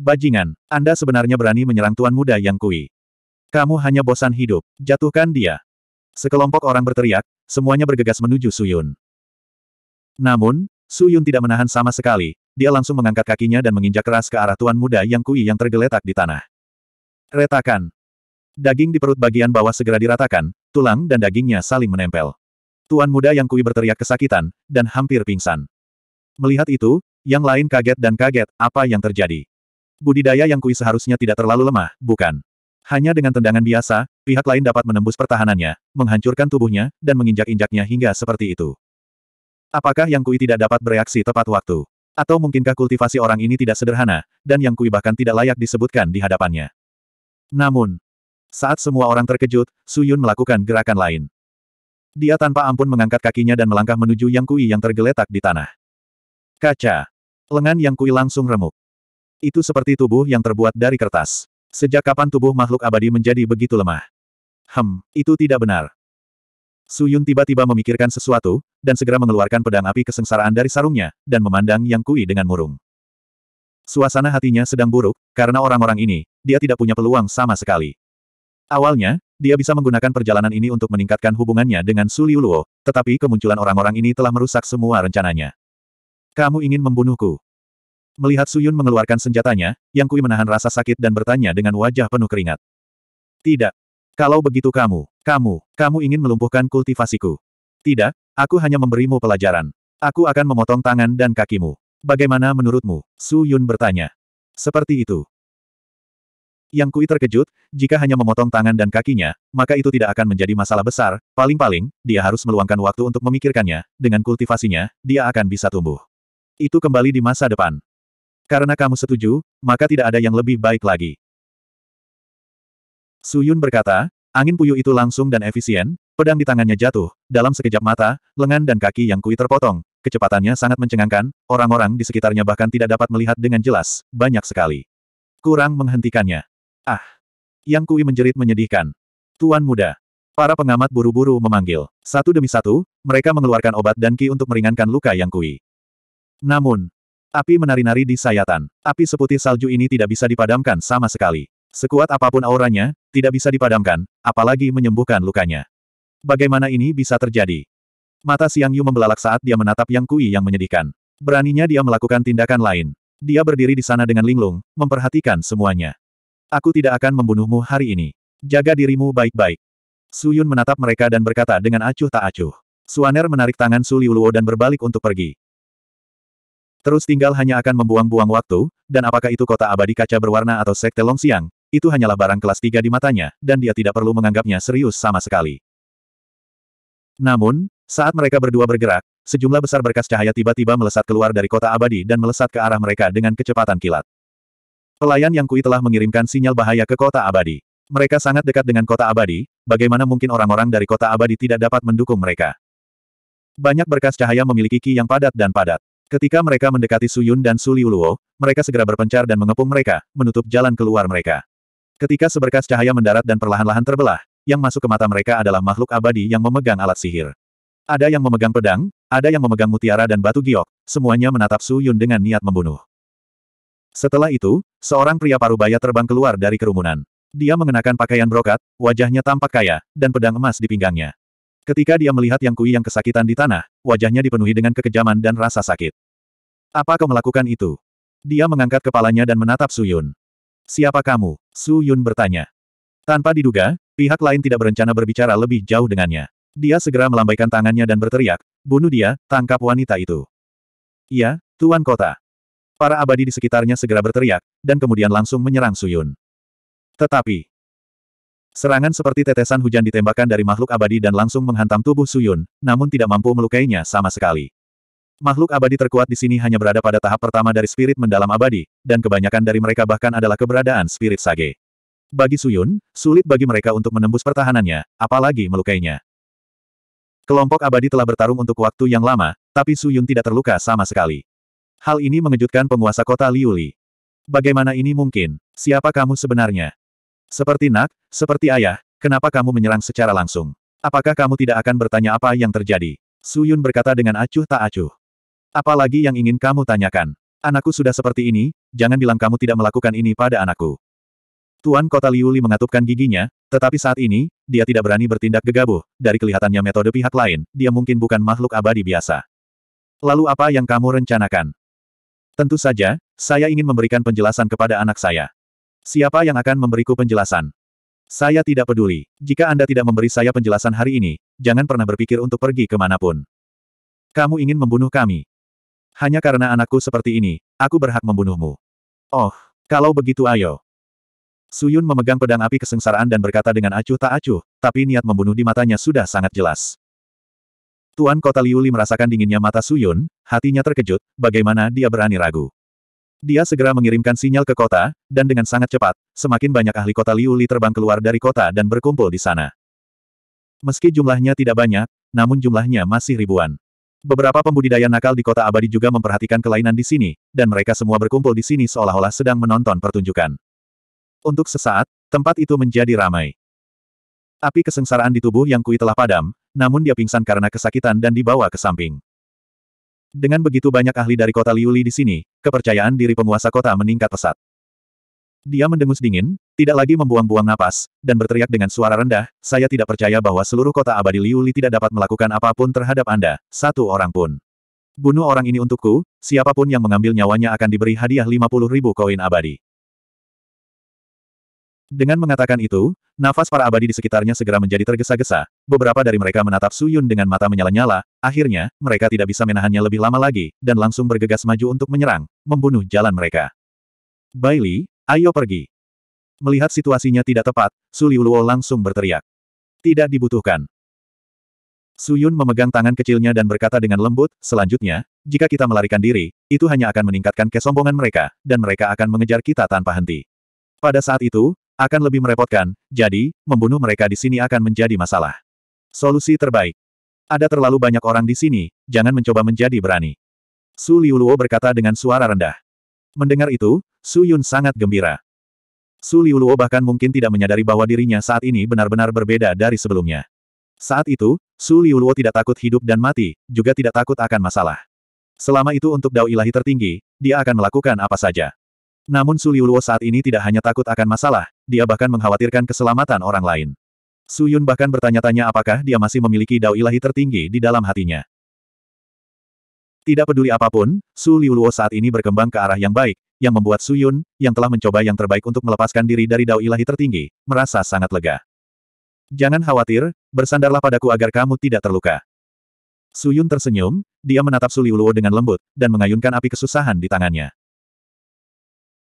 Bajingan, Anda sebenarnya berani menyerang tuan muda yang kui. Kamu hanya bosan hidup, jatuhkan dia. Sekelompok orang berteriak, semuanya bergegas menuju Suyun. Namun, Suyun tidak menahan sama sekali, dia langsung mengangkat kakinya dan menginjak keras ke arah tuan muda yang kui yang tergeletak di tanah. Retakan. Daging di perut bagian bawah segera diratakan, tulang dan dagingnya saling menempel. Tuan muda yang kui berteriak kesakitan, dan hampir pingsan. Melihat itu, yang lain kaget dan kaget, apa yang terjadi. Budidaya yang kui seharusnya tidak terlalu lemah, bukan? Hanya dengan tendangan biasa, pihak lain dapat menembus pertahanannya, menghancurkan tubuhnya, dan menginjak-injaknya hingga seperti itu. Apakah Yang Kui tidak dapat bereaksi tepat waktu? Atau mungkinkah kultivasi orang ini tidak sederhana, dan Yang Kui bahkan tidak layak disebutkan di hadapannya? Namun, saat semua orang terkejut, Su Yun melakukan gerakan lain. Dia tanpa ampun mengangkat kakinya dan melangkah menuju Yang Kui yang tergeletak di tanah. Kaca. Lengan Yang Kui langsung remuk. Itu seperti tubuh yang terbuat dari kertas. Sejak kapan tubuh makhluk abadi menjadi begitu lemah? Hem, itu tidak benar. Su Yun tiba-tiba memikirkan sesuatu, dan segera mengeluarkan pedang api kesengsaraan dari sarungnya, dan memandang Yang Kui dengan murung. Suasana hatinya sedang buruk, karena orang-orang ini, dia tidak punya peluang sama sekali. Awalnya, dia bisa menggunakan perjalanan ini untuk meningkatkan hubungannya dengan Su Liuluo, tetapi kemunculan orang-orang ini telah merusak semua rencananya. Kamu ingin membunuhku? Melihat Suyun mengeluarkan senjatanya, Yang Kui menahan rasa sakit dan bertanya dengan wajah penuh keringat. Tidak. Kalau begitu kamu, kamu, kamu ingin melumpuhkan kultivasiku. Tidak, aku hanya memberimu pelajaran. Aku akan memotong tangan dan kakimu. Bagaimana menurutmu? Su Yun bertanya. Seperti itu. Yang Kui terkejut, jika hanya memotong tangan dan kakinya, maka itu tidak akan menjadi masalah besar, paling-paling, dia harus meluangkan waktu untuk memikirkannya, dengan kultivasinya, dia akan bisa tumbuh. Itu kembali di masa depan. Karena kamu setuju, maka tidak ada yang lebih baik lagi. Su Yun berkata, angin puyuh itu langsung dan efisien, pedang di tangannya jatuh, dalam sekejap mata, lengan dan kaki yang kui terpotong, kecepatannya sangat mencengangkan, orang-orang di sekitarnya bahkan tidak dapat melihat dengan jelas, banyak sekali. Kurang menghentikannya. Ah! Yang kui menjerit menyedihkan. Tuan muda. Para pengamat buru-buru memanggil. Satu demi satu, mereka mengeluarkan obat dan ki untuk meringankan luka yang kui. Namun, Api menari-nari di sayatan. Api seputih salju ini tidak bisa dipadamkan sama sekali. Sekuat apapun auranya, tidak bisa dipadamkan, apalagi menyembuhkan lukanya. Bagaimana ini bisa terjadi? Mata Siang Yu membelalak saat dia menatap Yang Kui yang menyedihkan. Beraninya dia melakukan tindakan lain. Dia berdiri di sana dengan linglung, memperhatikan semuanya. Aku tidak akan membunuhmu hari ini. Jaga dirimu baik-baik. Su Yun menatap mereka dan berkata dengan acuh tak acuh. Suaner menarik tangan Su Liuluo dan berbalik untuk pergi. Terus tinggal hanya akan membuang-buang waktu, dan apakah itu kota abadi kaca berwarna atau sekte Longxiang, itu hanyalah barang kelas tiga di matanya, dan dia tidak perlu menganggapnya serius sama sekali. Namun, saat mereka berdua bergerak, sejumlah besar berkas cahaya tiba-tiba melesat keluar dari kota abadi dan melesat ke arah mereka dengan kecepatan kilat. Pelayan yang kui telah mengirimkan sinyal bahaya ke kota abadi. Mereka sangat dekat dengan kota abadi, bagaimana mungkin orang-orang dari kota abadi tidak dapat mendukung mereka? Banyak berkas cahaya memiliki ki yang padat dan padat. Ketika mereka mendekati Suyun dan Suliuluo, mereka segera berpencar dan mengepung mereka, menutup jalan keluar mereka. Ketika seberkas cahaya mendarat dan perlahan-lahan terbelah, yang masuk ke mata mereka adalah makhluk abadi yang memegang alat sihir. Ada yang memegang pedang, ada yang memegang mutiara dan batu giok, semuanya menatap Suyun dengan niat membunuh. Setelah itu, seorang pria parubaya terbang keluar dari kerumunan. Dia mengenakan pakaian brokat, wajahnya tampak kaya, dan pedang emas di pinggangnya. Ketika dia melihat Yang Kui yang kesakitan di tanah, wajahnya dipenuhi dengan kekejaman dan rasa sakit. Apa kau melakukan itu? Dia mengangkat kepalanya dan menatap Suyun. Siapa kamu? Suyun bertanya. Tanpa diduga, pihak lain tidak berencana berbicara lebih jauh dengannya. Dia segera melambaikan tangannya dan berteriak, bunuh dia, tangkap wanita itu. Iya, Tuan Kota. Para abadi di sekitarnya segera berteriak, dan kemudian langsung menyerang Suyun. Tetapi, serangan seperti tetesan hujan ditembakkan dari makhluk abadi dan langsung menghantam tubuh Suyun, namun tidak mampu melukainya sama sekali. Makhluk abadi terkuat di sini hanya berada pada tahap pertama dari spirit mendalam abadi, dan kebanyakan dari mereka bahkan adalah keberadaan spirit sage. Bagi Suyun, sulit bagi mereka untuk menembus pertahanannya, apalagi melukainya. Kelompok abadi telah bertarung untuk waktu yang lama, tapi Suyun tidak terluka sama sekali. Hal ini mengejutkan penguasa kota Liuli. Bagaimana ini mungkin? Siapa kamu sebenarnya? Seperti nak, seperti ayah, kenapa kamu menyerang secara langsung? Apakah kamu tidak akan bertanya apa yang terjadi? Suyun berkata dengan acuh tak acuh. Apalagi yang ingin kamu tanyakan? Anakku sudah seperti ini, jangan bilang kamu tidak melakukan ini pada anakku. Tuan Kota Liuli mengatupkan giginya, tetapi saat ini, dia tidak berani bertindak gegabah, dari kelihatannya metode pihak lain, dia mungkin bukan makhluk abadi biasa. Lalu apa yang kamu rencanakan? Tentu saja, saya ingin memberikan penjelasan kepada anak saya. Siapa yang akan memberiku penjelasan? Saya tidak peduli. Jika Anda tidak memberi saya penjelasan hari ini, jangan pernah berpikir untuk pergi kemanapun. Kamu ingin membunuh kami. Hanya karena anakku seperti ini, aku berhak membunuhmu. Oh, kalau begitu ayo. Suyun memegang pedang api kesengsaraan dan berkata dengan acuh tak acuh, tapi niat membunuh di matanya sudah sangat jelas. Tuan Kota Liuli merasakan dinginnya mata Suyun, hatinya terkejut, bagaimana dia berani ragu. Dia segera mengirimkan sinyal ke kota, dan dengan sangat cepat, semakin banyak ahli kota Liuli terbang keluar dari kota dan berkumpul di sana. Meski jumlahnya tidak banyak, namun jumlahnya masih ribuan. Beberapa pembudidaya nakal di kota abadi juga memperhatikan kelainan di sini, dan mereka semua berkumpul di sini seolah-olah sedang menonton pertunjukan. Untuk sesaat, tempat itu menjadi ramai. Api kesengsaraan di tubuh Yang Kui telah padam, namun dia pingsan karena kesakitan dan dibawa ke samping. Dengan begitu banyak ahli dari kota Liuli di sini, kepercayaan diri penguasa kota meningkat pesat. Dia mendengus dingin, tidak lagi membuang-buang napas, dan berteriak dengan suara rendah, saya tidak percaya bahwa seluruh kota abadi Liuli tidak dapat melakukan apapun terhadap Anda, satu orang pun. Bunuh orang ini untukku, siapapun yang mengambil nyawanya akan diberi hadiah 50 ribu koin abadi. Dengan mengatakan itu, nafas para abadi di sekitarnya segera menjadi tergesa-gesa, beberapa dari mereka menatap Suyun dengan mata menyala-nyala, akhirnya, mereka tidak bisa menahannya lebih lama lagi, dan langsung bergegas maju untuk menyerang, membunuh jalan mereka. Bailey, ayo pergi. Melihat situasinya tidak tepat, Su Luo langsung berteriak. Tidak dibutuhkan. Su Yun memegang tangan kecilnya dan berkata dengan lembut, selanjutnya, jika kita melarikan diri, itu hanya akan meningkatkan kesombongan mereka, dan mereka akan mengejar kita tanpa henti. Pada saat itu, akan lebih merepotkan, jadi, membunuh mereka di sini akan menjadi masalah. Solusi terbaik. Ada terlalu banyak orang di sini, jangan mencoba menjadi berani. Su Luo berkata dengan suara rendah. Mendengar itu, Su Yun sangat gembira. Su Luo bahkan mungkin tidak menyadari bahwa dirinya saat ini benar-benar berbeda dari sebelumnya. Saat itu, Su Luo tidak takut hidup dan mati, juga tidak takut akan masalah. Selama itu untuk dao ilahi tertinggi, dia akan melakukan apa saja. Namun Su Luo saat ini tidak hanya takut akan masalah, dia bahkan mengkhawatirkan keselamatan orang lain. Su Yun bahkan bertanya-tanya apakah dia masih memiliki dao ilahi tertinggi di dalam hatinya. Tidak peduli apapun, Su Luo saat ini berkembang ke arah yang baik, yang membuat Su Yun, yang telah mencoba yang terbaik untuk melepaskan diri dari dao ilahi tertinggi, merasa sangat lega. Jangan khawatir, bersandarlah padaku agar kamu tidak terluka. Su Yun tersenyum, dia menatap Su Liuluo dengan lembut, dan mengayunkan api kesusahan di tangannya.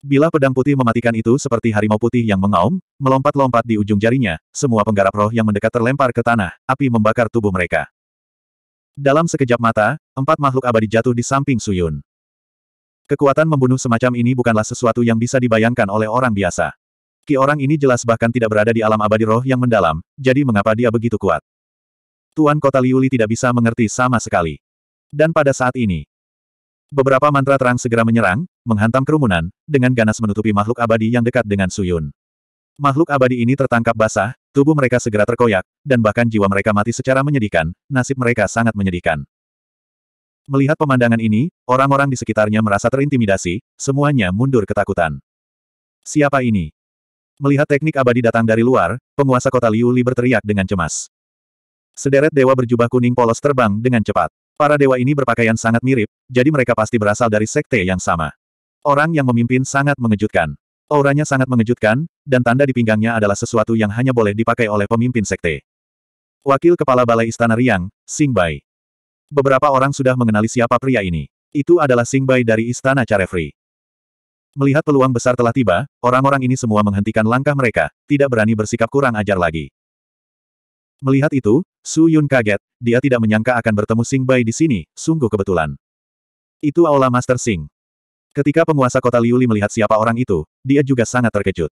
Bila pedang putih mematikan itu seperti harimau putih yang mengaum, melompat-lompat di ujung jarinya, semua penggarap roh yang mendekat terlempar ke tanah, api membakar tubuh mereka. Dalam sekejap mata, empat makhluk abadi jatuh di samping Suyun. Kekuatan membunuh semacam ini bukanlah sesuatu yang bisa dibayangkan oleh orang biasa. Ki orang ini jelas bahkan tidak berada di alam abadi roh yang mendalam, jadi mengapa dia begitu kuat? Tuan Kota Liuli tidak bisa mengerti sama sekali. Dan pada saat ini, beberapa mantra terang segera menyerang, menghantam kerumunan, dengan ganas menutupi makhluk abadi yang dekat dengan Suyun. Makhluk abadi ini tertangkap basah, tubuh mereka segera terkoyak, dan bahkan jiwa mereka mati secara menyedihkan, nasib mereka sangat menyedihkan. Melihat pemandangan ini, orang-orang di sekitarnya merasa terintimidasi, semuanya mundur ketakutan. Siapa ini? Melihat teknik abadi datang dari luar, penguasa kota Liuli berteriak dengan cemas. Sederet dewa berjubah kuning polos terbang dengan cepat. Para dewa ini berpakaian sangat mirip, jadi mereka pasti berasal dari sekte yang sama. Orang yang memimpin sangat mengejutkan. Auranya sangat mengejutkan, dan tanda di pinggangnya adalah sesuatu yang hanya boleh dipakai oleh pemimpin sekte. Wakil Kepala Balai Istana Riang, Sing Bai beberapa orang sudah mengenali siapa pria ini. Itu adalah Sing Bai dari Istana Carefree. Melihat peluang besar telah tiba, orang-orang ini semua menghentikan langkah mereka, tidak berani bersikap kurang ajar lagi. Melihat itu, Su Yun kaget, dia tidak menyangka akan bertemu Sing Bai di sini, sungguh kebetulan. Itu Aula Master Sing. Ketika penguasa kota Liuli melihat siapa orang itu, dia juga sangat terkejut.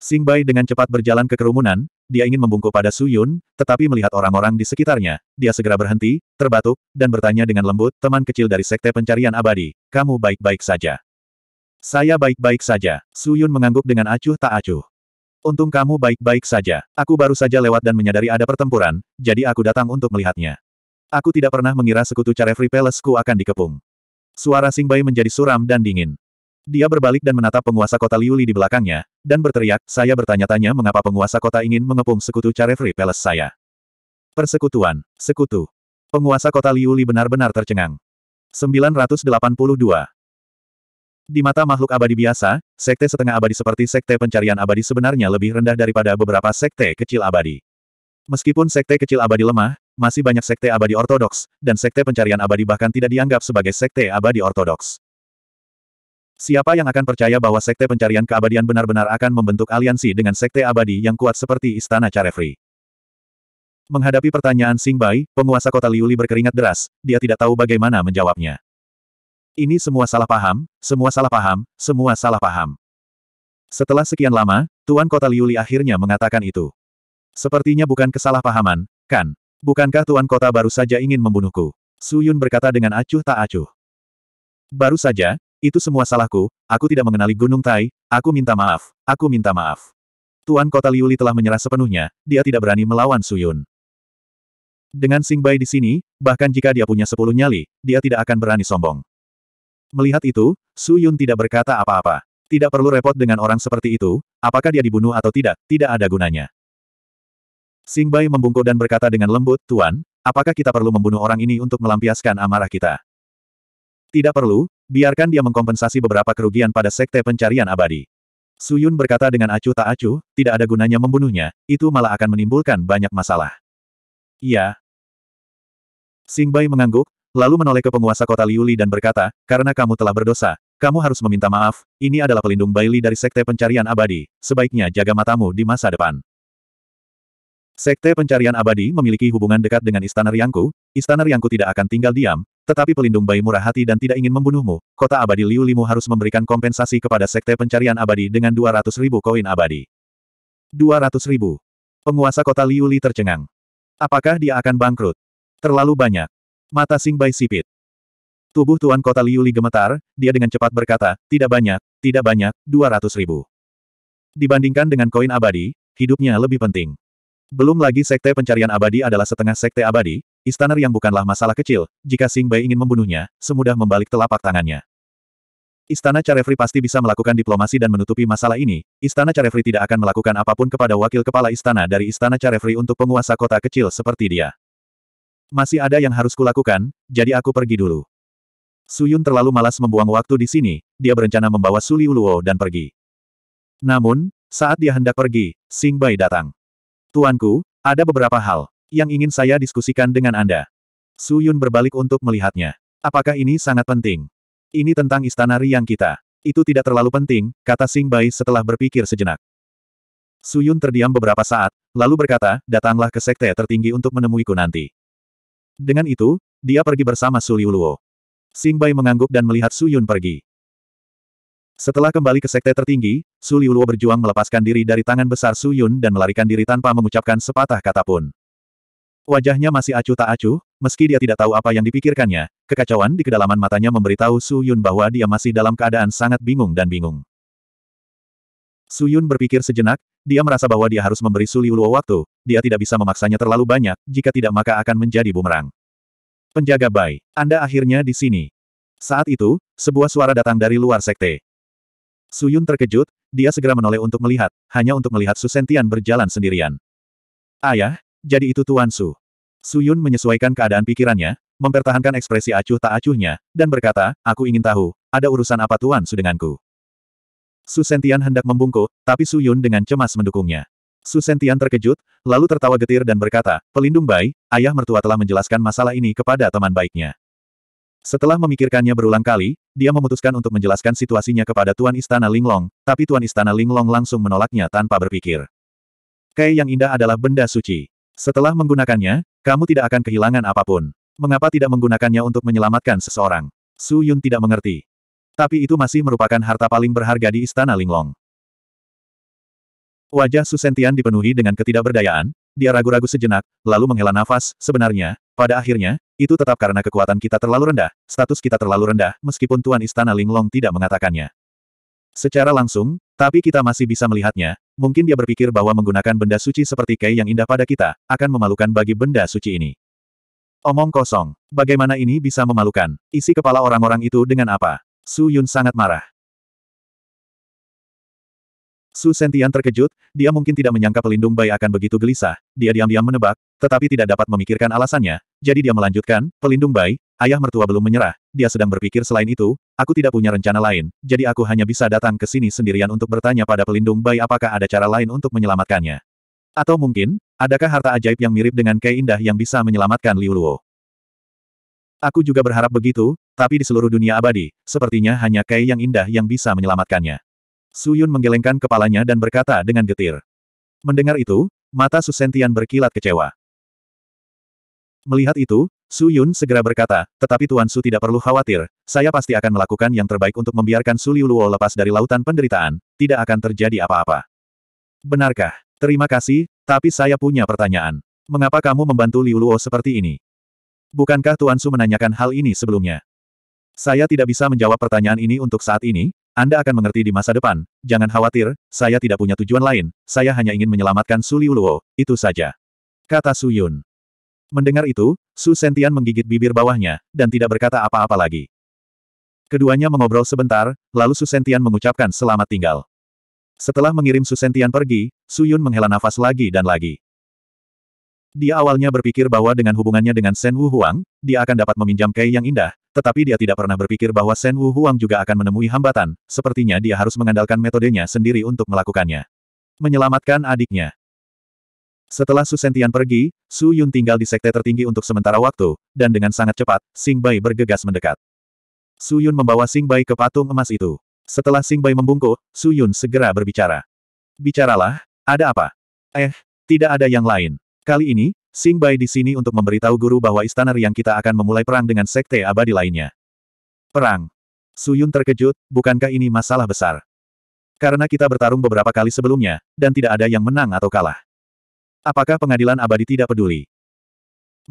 Sing Bai dengan cepat berjalan ke kerumunan, dia ingin membungkuk pada Su Yun, tetapi melihat orang-orang di sekitarnya, dia segera berhenti, terbatuk, dan bertanya dengan lembut, teman kecil dari Sekte Pencarian Abadi, kamu baik-baik saja. Saya baik-baik saja. Su Yun mengangguk dengan acuh tak acuh. Untung kamu baik-baik saja. Aku baru saja lewat dan menyadari ada pertempuran, jadi aku datang untuk melihatnya. Aku tidak pernah mengira sekutu Carefree ku akan dikepung. Suara Sing Bai menjadi suram dan dingin. Dia berbalik dan menatap penguasa kota Liuli di belakangnya, dan berteriak, saya bertanya-tanya mengapa penguasa kota ingin mengepung sekutu Carefree Palace saya. Persekutuan, sekutu. Penguasa kota Liuli benar-benar tercengang. 982. Di mata makhluk abadi biasa, sekte setengah abadi seperti sekte pencarian abadi sebenarnya lebih rendah daripada beberapa sekte kecil abadi. Meskipun sekte kecil abadi lemah, masih banyak sekte abadi ortodoks, dan sekte pencarian abadi bahkan tidak dianggap sebagai sekte abadi ortodoks. Siapa yang akan percaya bahwa Sekte Pencarian Keabadian benar-benar akan membentuk aliansi dengan Sekte Abadi yang kuat seperti Istana Carefree? Menghadapi pertanyaan Sing Bai, penguasa kota Liuli berkeringat deras, dia tidak tahu bagaimana menjawabnya. Ini semua salah paham, semua salah paham, semua salah paham. Setelah sekian lama, Tuan Kota Liuli akhirnya mengatakan itu. Sepertinya bukan kesalahpahaman, kan? Bukankah Tuan Kota baru saja ingin membunuhku? Suyun berkata dengan acuh tak acuh. Baru saja, itu semua salahku, aku tidak mengenali Gunung Tai, aku minta maaf, aku minta maaf. Tuan Kota Liuli telah menyerah sepenuhnya, dia tidak berani melawan Suyun. Dengan Sing Bai di sini, bahkan jika dia punya sepuluh nyali, dia tidak akan berani sombong. Melihat itu, Suyun tidak berkata apa-apa. Tidak perlu repot dengan orang seperti itu, apakah dia dibunuh atau tidak, tidak ada gunanya. Sing Bai membungkuk dan berkata dengan lembut, Tuan, apakah kita perlu membunuh orang ini untuk melampiaskan amarah kita? Tidak perlu, Biarkan dia mengkompensasi beberapa kerugian pada sekte pencarian abadi. Suyun berkata dengan acuh tak acuh, tidak ada gunanya membunuhnya, itu malah akan menimbulkan banyak masalah. Iya. Singbai mengangguk, lalu menoleh ke penguasa kota Liuli dan berkata, karena kamu telah berdosa, kamu harus meminta maaf, ini adalah pelindung Baili dari sekte pencarian abadi, sebaiknya jaga matamu di masa depan. Sekte pencarian abadi memiliki hubungan dekat dengan Istana Riangku, Istana Riangku tidak akan tinggal diam, tetapi pelindung bayi murah hati dan tidak ingin membunuhmu, kota abadi Liu Limu harus memberikan kompensasi kepada sekte pencarian abadi dengan 200 ribu koin abadi. 200 ribu. Penguasa kota Liu Li tercengang. Apakah dia akan bangkrut? Terlalu banyak. Mata Sing Bai sipit. Tubuh Tuan Kota Liu Li gemetar, dia dengan cepat berkata, tidak banyak, tidak banyak, 200 ribu. Dibandingkan dengan koin abadi, hidupnya lebih penting. Belum lagi sekte pencarian abadi adalah setengah sekte abadi, Istana yang bukanlah masalah kecil, jika Xing Bai ingin membunuhnya, semudah membalik telapak tangannya. Istana Carefree pasti bisa melakukan diplomasi dan menutupi masalah ini, Istana Carefree tidak akan melakukan apapun kepada wakil kepala istana dari Istana Carefree untuk penguasa kota kecil seperti dia. Masih ada yang harus kulakukan, jadi aku pergi dulu. Suyun terlalu malas membuang waktu di sini, dia berencana membawa Suli Uluo dan pergi. Namun, saat dia hendak pergi, Sing Bai datang. Tuanku, ada beberapa hal yang ingin saya diskusikan dengan Anda. Su Yun berbalik untuk melihatnya. Apakah ini sangat penting? Ini tentang istana Riang kita. Itu tidak terlalu penting, kata Sing Bai setelah berpikir sejenak. Su Yun terdiam beberapa saat, lalu berkata, datanglah ke sekte tertinggi untuk menemuiku nanti. Dengan itu, dia pergi bersama Su Liuluo. Sing Bai mengangguk dan melihat Su Yun pergi. Setelah kembali ke sekte tertinggi, Su Liuluo berjuang melepaskan diri dari tangan besar Su Yun dan melarikan diri tanpa mengucapkan sepatah kata pun. Wajahnya masih acuh tak acuh, meski dia tidak tahu apa yang dipikirkannya, kekacauan di kedalaman matanya memberitahu Su Yun bahwa dia masih dalam keadaan sangat bingung dan bingung. Su Yun berpikir sejenak, dia merasa bahwa dia harus memberi Suli Luo waktu, dia tidak bisa memaksanya terlalu banyak, jika tidak maka akan menjadi bumerang. Penjaga Bai, Anda akhirnya di sini. Saat itu, sebuah suara datang dari luar sekte. Su Yun terkejut, dia segera menoleh untuk melihat, hanya untuk melihat Su Sentian berjalan sendirian. Ayah, jadi itu Tuan Su. Suyun menyesuaikan keadaan pikirannya, mempertahankan ekspresi acuh tak acuhnya, dan berkata, aku ingin tahu, ada urusan apa Tuan Su denganku? Su Sentian hendak membungkuk, tapi Suyun dengan cemas mendukungnya. Su Sentian terkejut, lalu tertawa getir dan berkata, pelindung Bai, ayah mertua telah menjelaskan masalah ini kepada teman baiknya. Setelah memikirkannya berulang kali, dia memutuskan untuk menjelaskan situasinya kepada Tuan Istana Linglong, tapi Tuan Istana Linglong langsung menolaknya tanpa berpikir. Kei yang indah adalah benda suci. Setelah menggunakannya, kamu tidak akan kehilangan apapun. Mengapa tidak menggunakannya untuk menyelamatkan seseorang? Su Yun tidak mengerti. Tapi itu masih merupakan harta paling berharga di Istana Linglong. Wajah Su Sentian dipenuhi dengan ketidakberdayaan, dia ragu-ragu sejenak, lalu menghela nafas, sebenarnya, pada akhirnya, itu tetap karena kekuatan kita terlalu rendah, status kita terlalu rendah, meskipun Tuan Istana Linglong tidak mengatakannya. Secara langsung, tapi kita masih bisa melihatnya, mungkin dia berpikir bahwa menggunakan benda suci seperti Kei yang indah pada kita, akan memalukan bagi benda suci ini. Omong kosong. Bagaimana ini bisa memalukan? Isi kepala orang-orang itu dengan apa? Su Yun sangat marah. Su Sentian terkejut, dia mungkin tidak menyangka pelindung bayi akan begitu gelisah, dia diam-diam menebak, tetapi tidak dapat memikirkan alasannya, jadi dia melanjutkan, pelindung bayi, Ayah mertua belum menyerah, dia sedang berpikir selain itu, aku tidak punya rencana lain, jadi aku hanya bisa datang ke sini sendirian untuk bertanya pada pelindung bayi apakah ada cara lain untuk menyelamatkannya. Atau mungkin, adakah harta ajaib yang mirip dengan Kei Indah yang bisa menyelamatkan Liu Luo? Aku juga berharap begitu, tapi di seluruh dunia abadi, sepertinya hanya Kei yang indah yang bisa menyelamatkannya. Su Yun menggelengkan kepalanya dan berkata dengan getir. Mendengar itu, mata Susentian berkilat kecewa. Melihat itu, Su Yun segera berkata, tetapi Tuan Su tidak perlu khawatir, saya pasti akan melakukan yang terbaik untuk membiarkan Su Liu Luo lepas dari lautan penderitaan, tidak akan terjadi apa-apa. Benarkah? Terima kasih, tapi saya punya pertanyaan. Mengapa kamu membantu Liu Luo seperti ini? Bukankah Tuan Su menanyakan hal ini sebelumnya? Saya tidak bisa menjawab pertanyaan ini untuk saat ini, Anda akan mengerti di masa depan, jangan khawatir, saya tidak punya tujuan lain, saya hanya ingin menyelamatkan Su Liu Luo, itu saja. Kata Su Yun. Mendengar itu, Su Sentian menggigit bibir bawahnya, dan tidak berkata apa-apa lagi. Keduanya mengobrol sebentar, lalu Su Sentian mengucapkan selamat tinggal. Setelah mengirim Su Sentian pergi, Su Yun menghela nafas lagi dan lagi. Dia awalnya berpikir bahwa dengan hubungannya dengan Shen Wu Huang, dia akan dapat meminjam Kei yang indah, tetapi dia tidak pernah berpikir bahwa Shen Wu Huang juga akan menemui hambatan, sepertinya dia harus mengandalkan metodenya sendiri untuk melakukannya. Menyelamatkan adiknya. Setelah Su Sentian pergi, Su Yun tinggal di sekte tertinggi untuk sementara waktu, dan dengan sangat cepat, Sing Bai bergegas mendekat. Su Yun membawa Sing Bai ke patung emas itu. Setelah Sing Bai membungkuk, Su Yun segera berbicara. Bicaralah, ada apa? Eh, tidak ada yang lain. Kali ini, Sing Bai di sini untuk memberitahu guru bahwa istana Riang kita akan memulai perang dengan sekte abadi lainnya. Perang. Su Yun terkejut, bukankah ini masalah besar? Karena kita bertarung beberapa kali sebelumnya, dan tidak ada yang menang atau kalah. Apakah pengadilan abadi tidak peduli?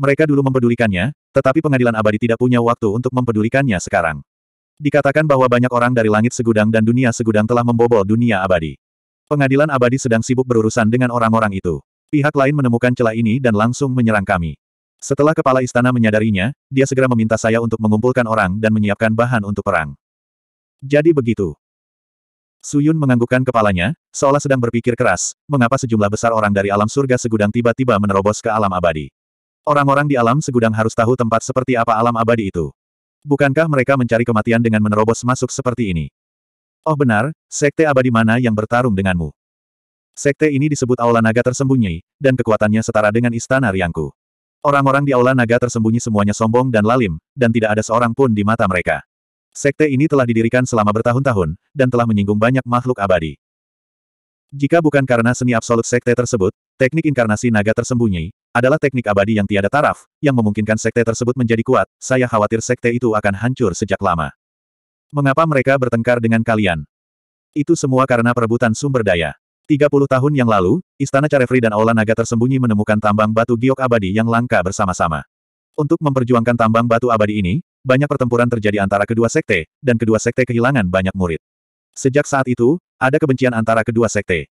Mereka dulu mempedulikannya, tetapi pengadilan abadi tidak punya waktu untuk mempedulikannya sekarang. Dikatakan bahwa banyak orang dari langit segudang dan dunia segudang telah membobol dunia abadi. Pengadilan abadi sedang sibuk berurusan dengan orang-orang itu. Pihak lain menemukan celah ini dan langsung menyerang kami. Setelah kepala istana menyadarinya, dia segera meminta saya untuk mengumpulkan orang dan menyiapkan bahan untuk perang. Jadi begitu. Suyun menganggukkan kepalanya, seolah sedang berpikir keras, mengapa sejumlah besar orang dari alam surga segudang tiba-tiba menerobos ke alam abadi. Orang-orang di alam segudang harus tahu tempat seperti apa alam abadi itu. Bukankah mereka mencari kematian dengan menerobos masuk seperti ini? Oh benar, sekte abadi mana yang bertarung denganmu? Sekte ini disebut Aula Naga Tersembunyi, dan kekuatannya setara dengan Istana Riangku. Orang-orang di Aula Naga Tersembunyi semuanya sombong dan lalim, dan tidak ada seorang pun di mata mereka. Sekte ini telah didirikan selama bertahun-tahun, dan telah menyinggung banyak makhluk abadi. Jika bukan karena seni absolut sekte tersebut, teknik inkarnasi naga tersembunyi, adalah teknik abadi yang tiada taraf, yang memungkinkan sekte tersebut menjadi kuat, saya khawatir sekte itu akan hancur sejak lama. Mengapa mereka bertengkar dengan kalian? Itu semua karena perebutan sumber daya. 30 tahun yang lalu, Istana Carefree dan Aula Naga tersembunyi menemukan tambang batu giok abadi yang langka bersama-sama. Untuk memperjuangkan tambang batu abadi ini, banyak pertempuran terjadi antara kedua sekte, dan kedua sekte kehilangan banyak murid. Sejak saat itu, ada kebencian antara kedua sekte.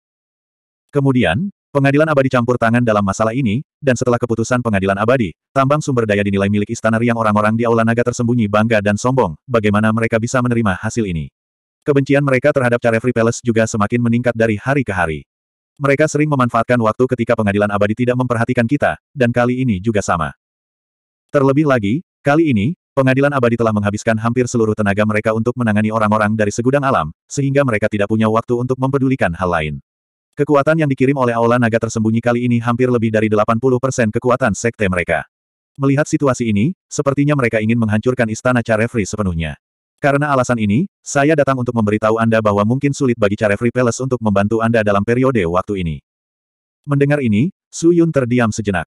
Kemudian, pengadilan abadi campur tangan dalam masalah ini, dan setelah keputusan pengadilan abadi, tambang sumber daya dinilai milik istana riang orang-orang di Aula Naga tersembunyi bangga dan sombong, bagaimana mereka bisa menerima hasil ini. Kebencian mereka terhadap Carefree Palace juga semakin meningkat dari hari ke hari. Mereka sering memanfaatkan waktu ketika pengadilan abadi tidak memperhatikan kita, dan kali ini juga sama. Terlebih lagi, kali ini, pengadilan abadi telah menghabiskan hampir seluruh tenaga mereka untuk menangani orang-orang dari segudang alam, sehingga mereka tidak punya waktu untuk mempedulikan hal lain. Kekuatan yang dikirim oleh Aula Naga tersembunyi kali ini hampir lebih dari 80% kekuatan sekte mereka. Melihat situasi ini, sepertinya mereka ingin menghancurkan istana Carefree sepenuhnya. Karena alasan ini, saya datang untuk memberitahu Anda bahwa mungkin sulit bagi Carefree Palace untuk membantu Anda dalam periode waktu ini. Mendengar ini, Su Yun terdiam sejenak.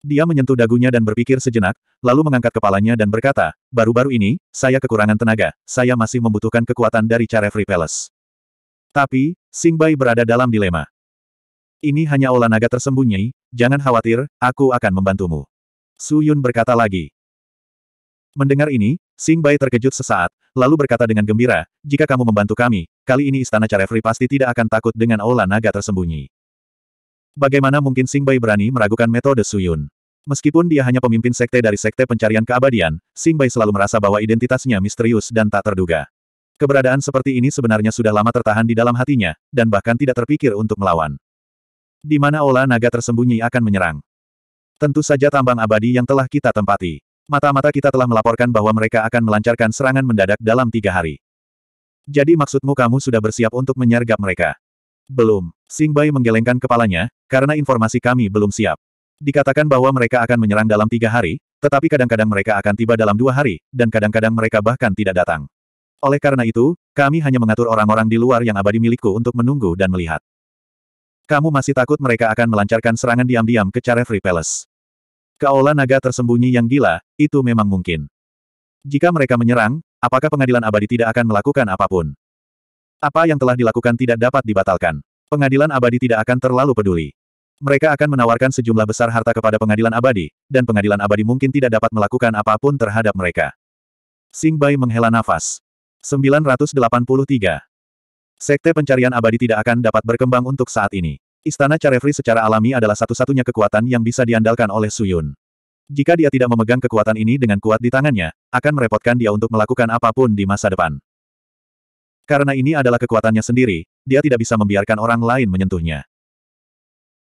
Dia menyentuh dagunya dan berpikir sejenak, lalu mengangkat kepalanya dan berkata, baru-baru ini, saya kekurangan tenaga, saya masih membutuhkan kekuatan dari Free Palace. Tapi, Singbai berada dalam dilema. Ini hanya olah naga tersembunyi, jangan khawatir, aku akan membantumu. Su Yun berkata lagi. Mendengar ini, Singbai terkejut sesaat, lalu berkata dengan gembira, jika kamu membantu kami, kali ini Istana Free pasti tidak akan takut dengan olah naga tersembunyi. Bagaimana mungkin Sing Bai berani meragukan metode Suyun? Meskipun dia hanya pemimpin sekte dari sekte pencarian keabadian, Bai selalu merasa bahwa identitasnya misterius dan tak terduga. Keberadaan seperti ini sebenarnya sudah lama tertahan di dalam hatinya, dan bahkan tidak terpikir untuk melawan. Di mana olah naga tersembunyi akan menyerang? Tentu saja tambang abadi yang telah kita tempati. Mata-mata kita telah melaporkan bahwa mereka akan melancarkan serangan mendadak dalam tiga hari. Jadi maksudmu kamu sudah bersiap untuk menyergap mereka? Belum. Sing Bai menggelengkan kepalanya, karena informasi kami belum siap. Dikatakan bahwa mereka akan menyerang dalam tiga hari, tetapi kadang-kadang mereka akan tiba dalam dua hari, dan kadang-kadang mereka bahkan tidak datang. Oleh karena itu, kami hanya mengatur orang-orang di luar yang abadi milikku untuk menunggu dan melihat. Kamu masih takut mereka akan melancarkan serangan diam-diam ke Carefree Palace. Kaola naga tersembunyi yang gila, itu memang mungkin. Jika mereka menyerang, apakah pengadilan abadi tidak akan melakukan apapun? Apa yang telah dilakukan tidak dapat dibatalkan. Pengadilan abadi tidak akan terlalu peduli. Mereka akan menawarkan sejumlah besar harta kepada pengadilan abadi, dan pengadilan abadi mungkin tidak dapat melakukan apapun terhadap mereka. Sing Bai menghela nafas. 983. Sekte pencarian abadi tidak akan dapat berkembang untuk saat ini. Istana Carefree secara alami adalah satu-satunya kekuatan yang bisa diandalkan oleh Suyun. Jika dia tidak memegang kekuatan ini dengan kuat di tangannya, akan merepotkan dia untuk melakukan apapun di masa depan. Karena ini adalah kekuatannya sendiri, dia tidak bisa membiarkan orang lain menyentuhnya.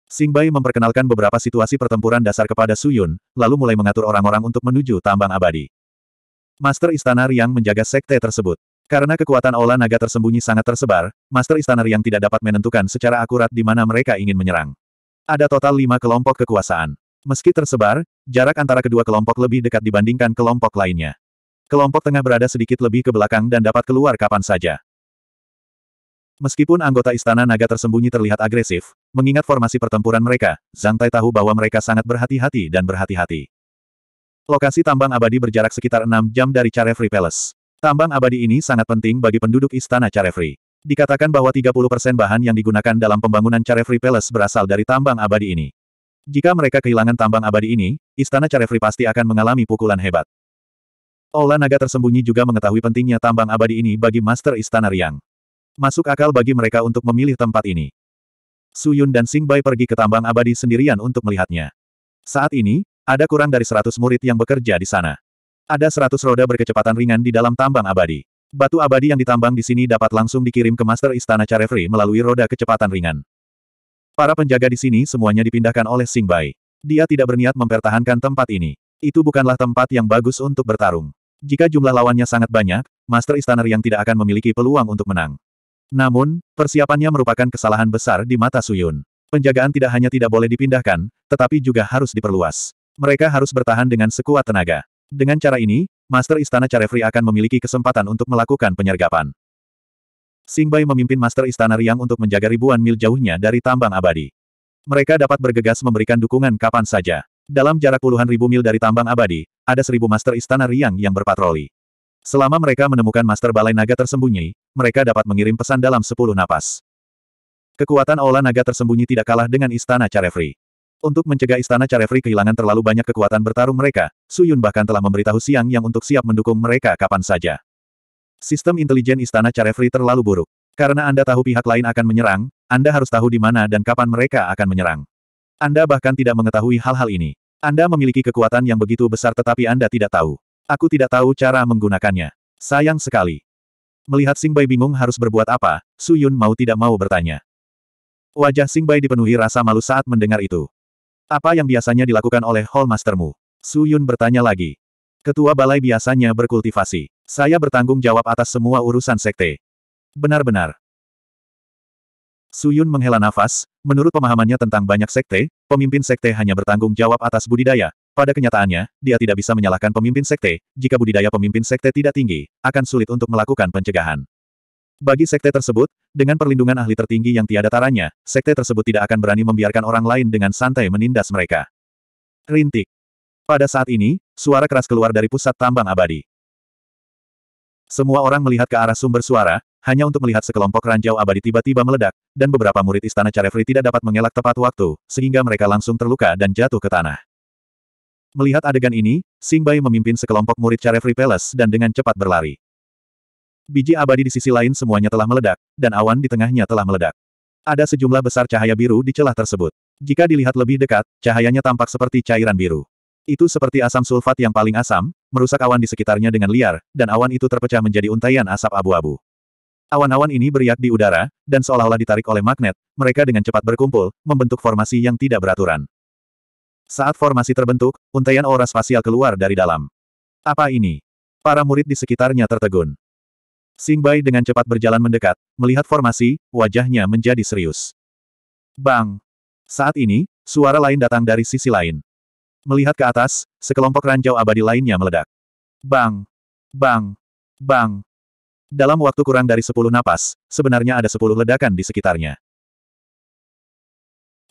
Singbai memperkenalkan beberapa situasi pertempuran dasar kepada Suyun, lalu mulai mengatur orang-orang untuk menuju tambang abadi. Master Istana Riang menjaga sekte tersebut. Karena kekuatan olah naga tersembunyi sangat tersebar, Master Istana Riang tidak dapat menentukan secara akurat di mana mereka ingin menyerang. Ada total lima kelompok kekuasaan. Meski tersebar, jarak antara kedua kelompok lebih dekat dibandingkan kelompok lainnya. Kelompok tengah berada sedikit lebih ke belakang dan dapat keluar kapan saja. Meskipun anggota istana naga tersembunyi terlihat agresif, mengingat formasi pertempuran mereka, Zhang Tai tahu bahwa mereka sangat berhati-hati dan berhati-hati. Lokasi tambang abadi berjarak sekitar 6 jam dari Carefree Palace. Tambang abadi ini sangat penting bagi penduduk istana Carefree. Dikatakan bahwa 30% bahan yang digunakan dalam pembangunan Carefree Palace berasal dari tambang abadi ini. Jika mereka kehilangan tambang abadi ini, istana Carefree pasti akan mengalami pukulan hebat. Ola naga tersembunyi juga mengetahui pentingnya tambang abadi ini bagi Master Istana Riang. Masuk akal bagi mereka untuk memilih tempat ini. Suyun dan Singbai pergi ke tambang abadi sendirian untuk melihatnya. Saat ini, ada kurang dari seratus murid yang bekerja di sana. Ada seratus roda berkecepatan ringan di dalam tambang abadi. Batu abadi yang ditambang di sini dapat langsung dikirim ke Master Istana Carefree melalui roda kecepatan ringan. Para penjaga di sini semuanya dipindahkan oleh Singbai. Dia tidak berniat mempertahankan tempat ini. Itu bukanlah tempat yang bagus untuk bertarung. Jika jumlah lawannya sangat banyak, Master Istana yang tidak akan memiliki peluang untuk menang. Namun, persiapannya merupakan kesalahan besar di mata Suyun. Penjagaan tidak hanya tidak boleh dipindahkan, tetapi juga harus diperluas. Mereka harus bertahan dengan sekuat tenaga. Dengan cara ini, Master Istana Carefree akan memiliki kesempatan untuk melakukan penyergapan. Singbai memimpin Master Istana Riang untuk menjaga ribuan mil jauhnya dari tambang abadi. Mereka dapat bergegas memberikan dukungan kapan saja. Dalam jarak puluhan ribu mil dari tambang abadi, ada seribu master istana Riang yang berpatroli. Selama mereka menemukan Master Balai Naga tersembunyi, mereka dapat mengirim pesan dalam sepuluh napas. Kekuatan Aula Naga tersembunyi tidak kalah dengan Istana Carefree. Untuk mencegah Istana Carefree kehilangan terlalu banyak kekuatan bertarung mereka, Suyun bahkan telah memberitahu Siang Yang untuk siap mendukung mereka kapan saja. Sistem intelijen Istana Carefree terlalu buruk. Karena Anda tahu pihak lain akan menyerang, Anda harus tahu di mana dan kapan mereka akan menyerang. Anda bahkan tidak mengetahui hal-hal ini. Anda memiliki kekuatan yang begitu besar tetapi Anda tidak tahu. Aku tidak tahu cara menggunakannya. Sayang sekali. Melihat Bai bingung harus berbuat apa, Su Yun mau tidak mau bertanya. Wajah Bai dipenuhi rasa malu saat mendengar itu. Apa yang biasanya dilakukan oleh Hall Mastermu? Yun bertanya lagi. Ketua balai biasanya berkultivasi. Saya bertanggung jawab atas semua urusan sekte. Benar-benar. Su Yun menghela nafas, menurut pemahamannya tentang banyak sekte, pemimpin sekte hanya bertanggung jawab atas budidaya, pada kenyataannya, dia tidak bisa menyalahkan pemimpin sekte, jika budidaya pemimpin sekte tidak tinggi, akan sulit untuk melakukan pencegahan. Bagi sekte tersebut, dengan perlindungan ahli tertinggi yang tiada taranya, sekte tersebut tidak akan berani membiarkan orang lain dengan santai menindas mereka. Rintik. Pada saat ini, suara keras keluar dari pusat tambang abadi. Semua orang melihat ke arah sumber suara, hanya untuk melihat sekelompok ranjau abadi tiba-tiba meledak, dan beberapa murid istana Carefree tidak dapat mengelak tepat waktu, sehingga mereka langsung terluka dan jatuh ke tanah. Melihat adegan ini, Singbai memimpin sekelompok murid Charefree Palace dan dengan cepat berlari. Biji abadi di sisi lain semuanya telah meledak, dan awan di tengahnya telah meledak. Ada sejumlah besar cahaya biru di celah tersebut. Jika dilihat lebih dekat, cahayanya tampak seperti cairan biru. Itu seperti asam sulfat yang paling asam, merusak awan di sekitarnya dengan liar, dan awan itu terpecah menjadi untaian asap abu-abu. Awan-awan ini beriak di udara, dan seolah-olah ditarik oleh magnet, mereka dengan cepat berkumpul, membentuk formasi yang tidak beraturan. Saat formasi terbentuk, untaian aura spasial keluar dari dalam. Apa ini? Para murid di sekitarnya tertegun. Sing Bai dengan cepat berjalan mendekat, melihat formasi, wajahnya menjadi serius. Bang! Saat ini, suara lain datang dari sisi lain. Melihat ke atas, sekelompok ranjau abadi lainnya meledak. Bang! Bang! Bang! Dalam waktu kurang dari sepuluh napas, sebenarnya ada sepuluh ledakan di sekitarnya.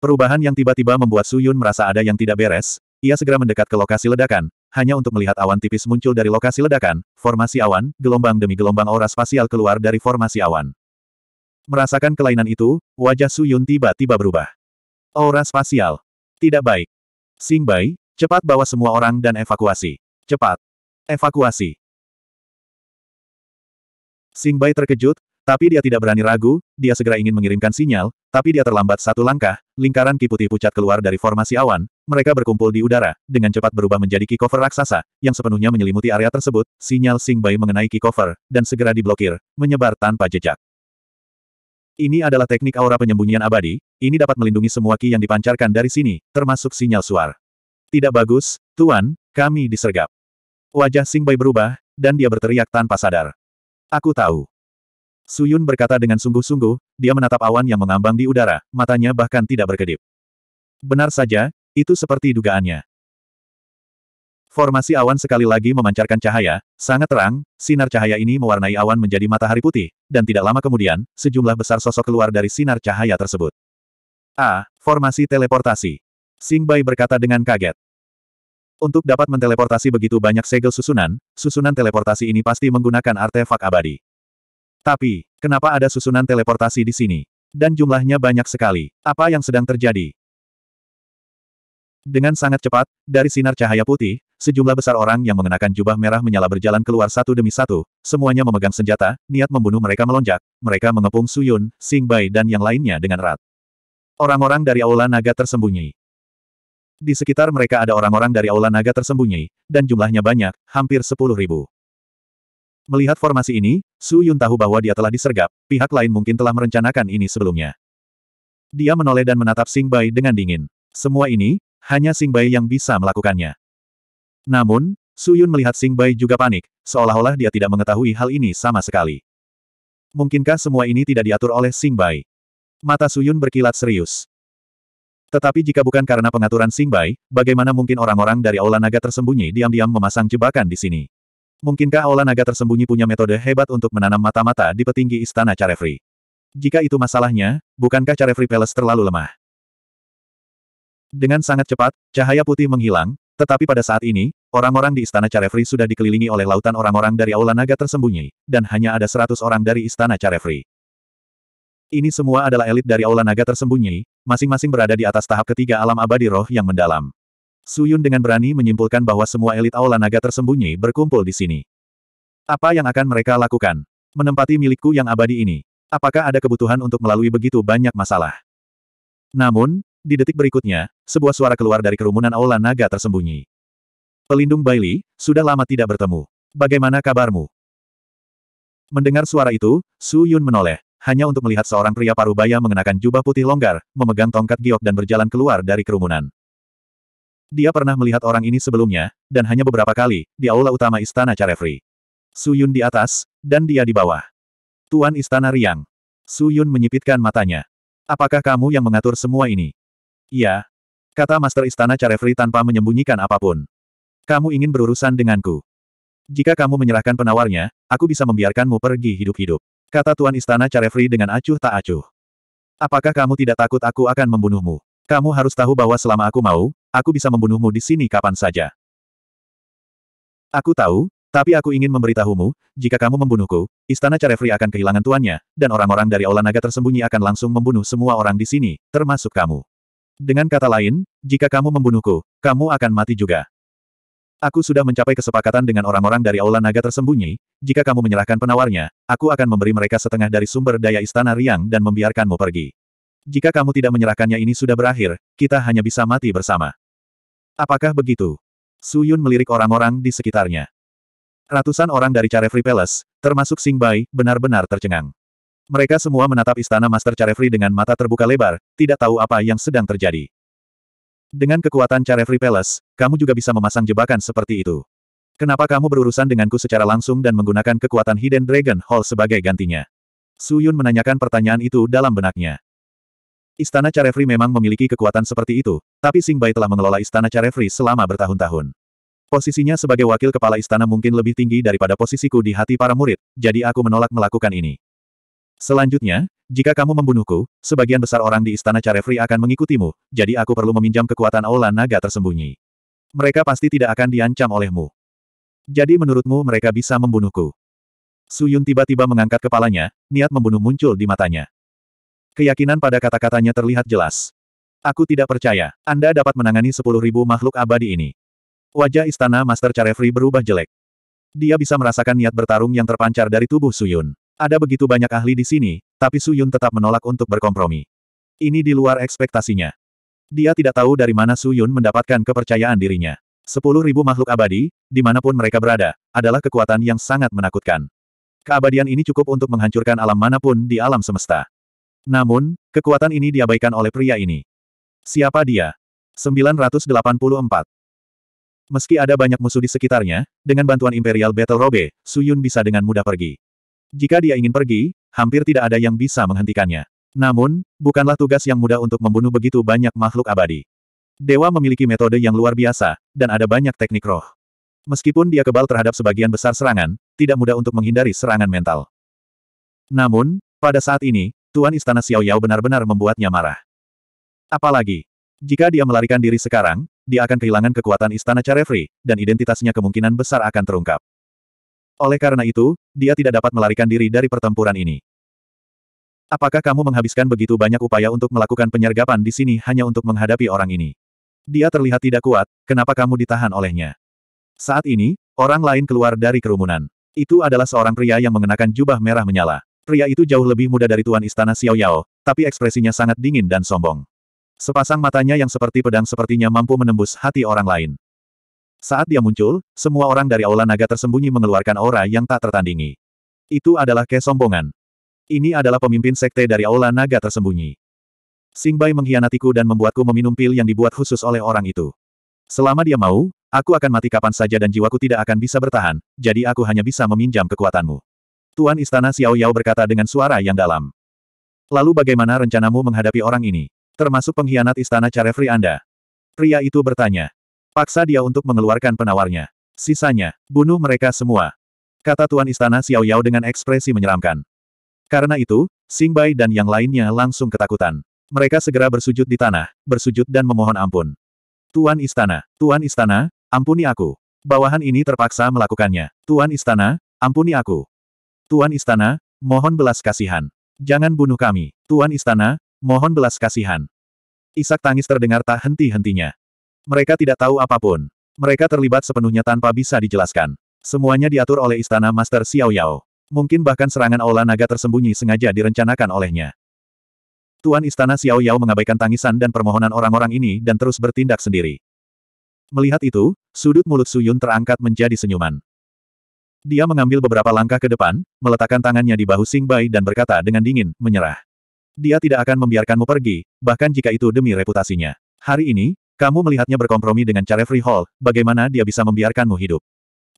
Perubahan yang tiba-tiba membuat Su Yun merasa ada yang tidak beres, ia segera mendekat ke lokasi ledakan, hanya untuk melihat awan tipis muncul dari lokasi ledakan, formasi awan, gelombang demi gelombang aura spasial keluar dari formasi awan. Merasakan kelainan itu, wajah Su Yun tiba-tiba berubah. Aura spasial. Tidak baik. Sing Bai, cepat bawa semua orang dan evakuasi. Cepat. Evakuasi. Sing Bai terkejut, tapi dia tidak berani ragu, dia segera ingin mengirimkan sinyal, tapi dia terlambat satu langkah, lingkaran ki putih pucat keluar dari formasi awan, mereka berkumpul di udara, dengan cepat berubah menjadi ki cover raksasa, yang sepenuhnya menyelimuti area tersebut, sinyal Sing Bai mengenai ki cover, dan segera diblokir, menyebar tanpa jejak. Ini adalah teknik aura penyembunyian abadi, ini dapat melindungi semua ki yang dipancarkan dari sini, termasuk sinyal suar. Tidak bagus, Tuan, kami disergap. Wajah Sing Bai berubah, dan dia berteriak tanpa sadar. Aku tahu. Suyun berkata dengan sungguh-sungguh, dia menatap awan yang mengambang di udara, matanya bahkan tidak berkedip. Benar saja, itu seperti dugaannya. Formasi awan sekali lagi memancarkan cahaya, sangat terang, sinar cahaya ini mewarnai awan menjadi matahari putih, dan tidak lama kemudian, sejumlah besar sosok keluar dari sinar cahaya tersebut. A. Formasi teleportasi. Sing Bai berkata dengan kaget. Untuk dapat menteleportasi begitu banyak segel susunan, susunan teleportasi ini pasti menggunakan artefak abadi. Tapi, kenapa ada susunan teleportasi di sini? Dan jumlahnya banyak sekali. Apa yang sedang terjadi? Dengan sangat cepat, dari sinar cahaya putih, sejumlah besar orang yang mengenakan jubah merah menyala berjalan keluar satu demi satu, semuanya memegang senjata, niat membunuh mereka melonjak, mereka mengepung Suyun, Sing Bai dan yang lainnya dengan erat. Orang-orang dari Aula Naga tersembunyi. Di sekitar mereka ada orang-orang dari Aula Naga tersembunyi, dan jumlahnya banyak, hampir sepuluh ribu. Melihat formasi ini, Su Yun tahu bahwa dia telah disergap, pihak lain mungkin telah merencanakan ini sebelumnya. Dia menoleh dan menatap Sing Bai dengan dingin. Semua ini, hanya Sing Bai yang bisa melakukannya. Namun, Su Yun melihat Sing Bai juga panik, seolah-olah dia tidak mengetahui hal ini sama sekali. Mungkinkah semua ini tidak diatur oleh Sing Bai? Mata Su Yun berkilat serius. Tetapi jika bukan karena pengaturan Sing Bai, bagaimana mungkin orang-orang dari Aula Naga tersembunyi diam-diam memasang jebakan di sini? Mungkinkah aula naga tersembunyi punya metode hebat untuk menanam mata-mata di petinggi istana Carefree? Jika itu masalahnya, bukankah Carefree Palace terlalu lemah? Dengan sangat cepat, cahaya putih menghilang, tetapi pada saat ini, orang-orang di istana Carefree sudah dikelilingi oleh lautan orang-orang dari aula naga tersembunyi, dan hanya ada seratus orang dari istana Carefree. Ini semua adalah elit dari aula naga tersembunyi, masing-masing berada di atas tahap ketiga alam abadi roh yang mendalam. Suyun dengan berani menyimpulkan bahwa semua elit aula naga tersembunyi berkumpul di sini. Apa yang akan mereka lakukan? Menempati milikku yang abadi ini. Apakah ada kebutuhan untuk melalui begitu banyak masalah? Namun, di detik berikutnya, sebuah suara keluar dari kerumunan aula naga tersembunyi. Pelindung Bailey, sudah lama tidak bertemu. Bagaimana kabarmu? Mendengar suara itu, Su Yun menoleh, hanya untuk melihat seorang pria parubaya mengenakan jubah putih longgar, memegang tongkat giok dan berjalan keluar dari kerumunan. Dia pernah melihat orang ini sebelumnya, dan hanya beberapa kali, di aula utama istana Carefree. Yun di atas, dan dia di bawah. Tuan Istana Riang. Yun menyipitkan matanya. Apakah kamu yang mengatur semua ini? Iya. Kata Master Istana Carefree tanpa menyembunyikan apapun. Kamu ingin berurusan denganku. Jika kamu menyerahkan penawarnya, aku bisa membiarkanmu pergi hidup-hidup. Kata Tuan Istana Carefree dengan acuh tak acuh. Apakah kamu tidak takut aku akan membunuhmu? Kamu harus tahu bahwa selama aku mau, Aku bisa membunuhmu di sini kapan saja. Aku tahu, tapi aku ingin memberitahumu, jika kamu membunuhku, istana Carefri akan kehilangan tuannya, dan orang-orang dari Aula Naga tersembunyi akan langsung membunuh semua orang di sini, termasuk kamu. Dengan kata lain, jika kamu membunuhku, kamu akan mati juga. Aku sudah mencapai kesepakatan dengan orang-orang dari Aula Naga tersembunyi, jika kamu menyerahkan penawarnya, aku akan memberi mereka setengah dari sumber daya istana Riang dan membiarkanmu pergi. Jika kamu tidak menyerahkannya ini sudah berakhir, kita hanya bisa mati bersama. Apakah begitu? Suyun melirik orang-orang di sekitarnya. Ratusan orang dari Carefree Palace, termasuk Sing Bai, benar-benar tercengang. Mereka semua menatap istana Master Carefree dengan mata terbuka lebar, tidak tahu apa yang sedang terjadi. Dengan kekuatan Carefree Palace, kamu juga bisa memasang jebakan seperti itu. Kenapa kamu berurusan denganku secara langsung dan menggunakan kekuatan Hidden Dragon Hall sebagai gantinya? Suyun menanyakan pertanyaan itu dalam benaknya. Istana Carefree memang memiliki kekuatan seperti itu, tapi Sing Bai telah mengelola Istana Carefree selama bertahun-tahun. Posisinya sebagai wakil kepala istana mungkin lebih tinggi daripada posisiku di hati para murid, jadi aku menolak melakukan ini. Selanjutnya, jika kamu membunuhku, sebagian besar orang di istana Carefree akan mengikutimu, jadi aku perlu meminjam kekuatan aula naga tersembunyi. Mereka pasti tidak akan diancam olehmu. Jadi menurutmu mereka bisa membunuhku? Suyun tiba-tiba mengangkat kepalanya, niat membunuh muncul di matanya. Keyakinan pada kata-katanya terlihat jelas. Aku tidak percaya, Anda dapat menangani sepuluh ribu makhluk abadi ini. Wajah istana Master Carefree berubah jelek. Dia bisa merasakan niat bertarung yang terpancar dari tubuh Suyun. Ada begitu banyak ahli di sini, tapi Suyun tetap menolak untuk berkompromi. Ini di luar ekspektasinya. Dia tidak tahu dari mana Suyun mendapatkan kepercayaan dirinya. Sepuluh ribu makhluk abadi, dimanapun mereka berada, adalah kekuatan yang sangat menakutkan. Keabadian ini cukup untuk menghancurkan alam manapun di alam semesta. Namun, kekuatan ini diabaikan oleh pria ini. Siapa dia? 984. Meski ada banyak musuh di sekitarnya, dengan bantuan Imperial Battle Robe, Suyun bisa dengan mudah pergi. Jika dia ingin pergi, hampir tidak ada yang bisa menghentikannya. Namun, bukanlah tugas yang mudah untuk membunuh begitu banyak makhluk abadi. Dewa memiliki metode yang luar biasa, dan ada banyak teknik roh. Meskipun dia kebal terhadap sebagian besar serangan, tidak mudah untuk menghindari serangan mental. Namun, pada saat ini, Tuan Istana Xiao Yao benar-benar membuatnya marah. Apalagi, jika dia melarikan diri sekarang, dia akan kehilangan kekuatan Istana Carefree, dan identitasnya kemungkinan besar akan terungkap. Oleh karena itu, dia tidak dapat melarikan diri dari pertempuran ini. Apakah kamu menghabiskan begitu banyak upaya untuk melakukan penyergapan di sini hanya untuk menghadapi orang ini? Dia terlihat tidak kuat, kenapa kamu ditahan olehnya? Saat ini, orang lain keluar dari kerumunan. Itu adalah seorang pria yang mengenakan jubah merah menyala. Pria itu jauh lebih muda dari tuan istana Xiao Yao, tapi ekspresinya sangat dingin dan sombong. Sepasang matanya yang seperti pedang sepertinya mampu menembus hati orang lain. Saat dia muncul, semua orang dari Aula Naga tersembunyi mengeluarkan aura yang tak tertandingi. Itu adalah kesombongan. Ini adalah pemimpin sekte dari Aula Naga tersembunyi. Singbai mengkhianatiku dan membuatku meminum pil yang dibuat khusus oleh orang itu. Selama dia mau, aku akan mati kapan saja dan jiwaku tidak akan bisa bertahan, jadi aku hanya bisa meminjam kekuatanmu. Tuan Istana Xiao Yao berkata dengan suara yang dalam. Lalu bagaimana rencanamu menghadapi orang ini? Termasuk pengkhianat Istana Carefree Anda? Pria itu bertanya. Paksa dia untuk mengeluarkan penawarnya. Sisanya, bunuh mereka semua. Kata Tuan Istana Xiao Yao dengan ekspresi menyeramkan. Karena itu, Sing Bai dan yang lainnya langsung ketakutan. Mereka segera bersujud di tanah, bersujud dan memohon ampun. Tuan Istana, Tuan Istana, ampuni aku. Bawahan ini terpaksa melakukannya. Tuan Istana, ampuni aku. Tuan Istana, mohon belas kasihan. Jangan bunuh kami. Tuan Istana, mohon belas kasihan. Isak tangis terdengar tak henti-hentinya. Mereka tidak tahu apapun. Mereka terlibat sepenuhnya tanpa bisa dijelaskan. Semuanya diatur oleh Istana Master Xiao Yao. Mungkin bahkan serangan Aula Naga tersembunyi sengaja direncanakan olehnya. Tuan Istana Xiao Yao mengabaikan tangisan dan permohonan orang-orang ini dan terus bertindak sendiri. Melihat itu, sudut mulut Suyun terangkat menjadi senyuman. Dia mengambil beberapa langkah ke depan, meletakkan tangannya di bahu Sing Bai dan berkata dengan dingin, menyerah. Dia tidak akan membiarkanmu pergi, bahkan jika itu demi reputasinya. Hari ini, kamu melihatnya berkompromi dengan cara Free Hall, bagaimana dia bisa membiarkanmu hidup.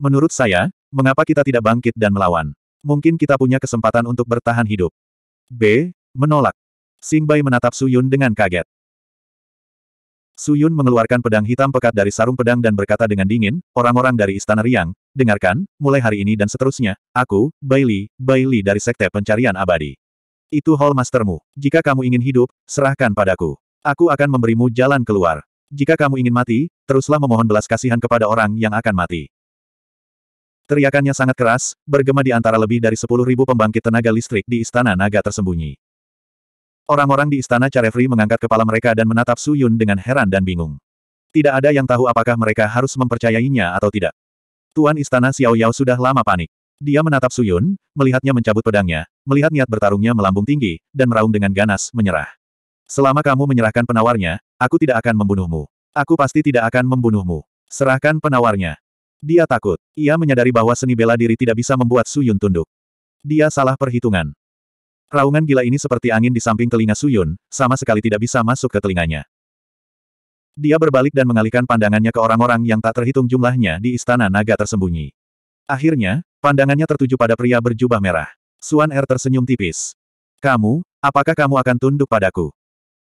Menurut saya, mengapa kita tidak bangkit dan melawan? Mungkin kita punya kesempatan untuk bertahan hidup. B. Menolak. Sing Bai menatap Su Yun dengan kaget. Su Yun mengeluarkan pedang hitam pekat dari sarung pedang dan berkata dengan dingin, orang-orang dari Istana Riang, dengarkan, mulai hari ini dan seterusnya, aku, Bailey, Bailey dari Sekte Pencarian Abadi. Itu Hall Mastermu. Jika kamu ingin hidup, serahkan padaku. Aku akan memberimu jalan keluar. Jika kamu ingin mati, teruslah memohon belas kasihan kepada orang yang akan mati. Teriakannya sangat keras, bergema di antara lebih dari sepuluh ribu pembangkit tenaga listrik di istana naga tersembunyi. Orang-orang di istana Carefree mengangkat kepala mereka dan menatap Su Yun dengan heran dan bingung. Tidak ada yang tahu apakah mereka harus mempercayainya atau tidak. Tuan Istana Xiao Yao sudah lama panik. Dia menatap Suyun, melihatnya mencabut pedangnya, melihat niat bertarungnya melambung tinggi, dan meraung dengan ganas menyerah. Selama kamu menyerahkan penawarnya, aku tidak akan membunuhmu. Aku pasti tidak akan membunuhmu. Serahkan penawarnya. Dia takut. Ia menyadari bahwa seni bela diri tidak bisa membuat Suyun tunduk. Dia salah perhitungan. Raungan gila ini seperti angin di samping telinga Suyun, sama sekali tidak bisa masuk ke telinganya. Dia berbalik dan mengalihkan pandangannya ke orang-orang yang tak terhitung jumlahnya di istana naga tersembunyi. Akhirnya, pandangannya tertuju pada pria berjubah merah. Suan Er tersenyum tipis. Kamu, apakah kamu akan tunduk padaku?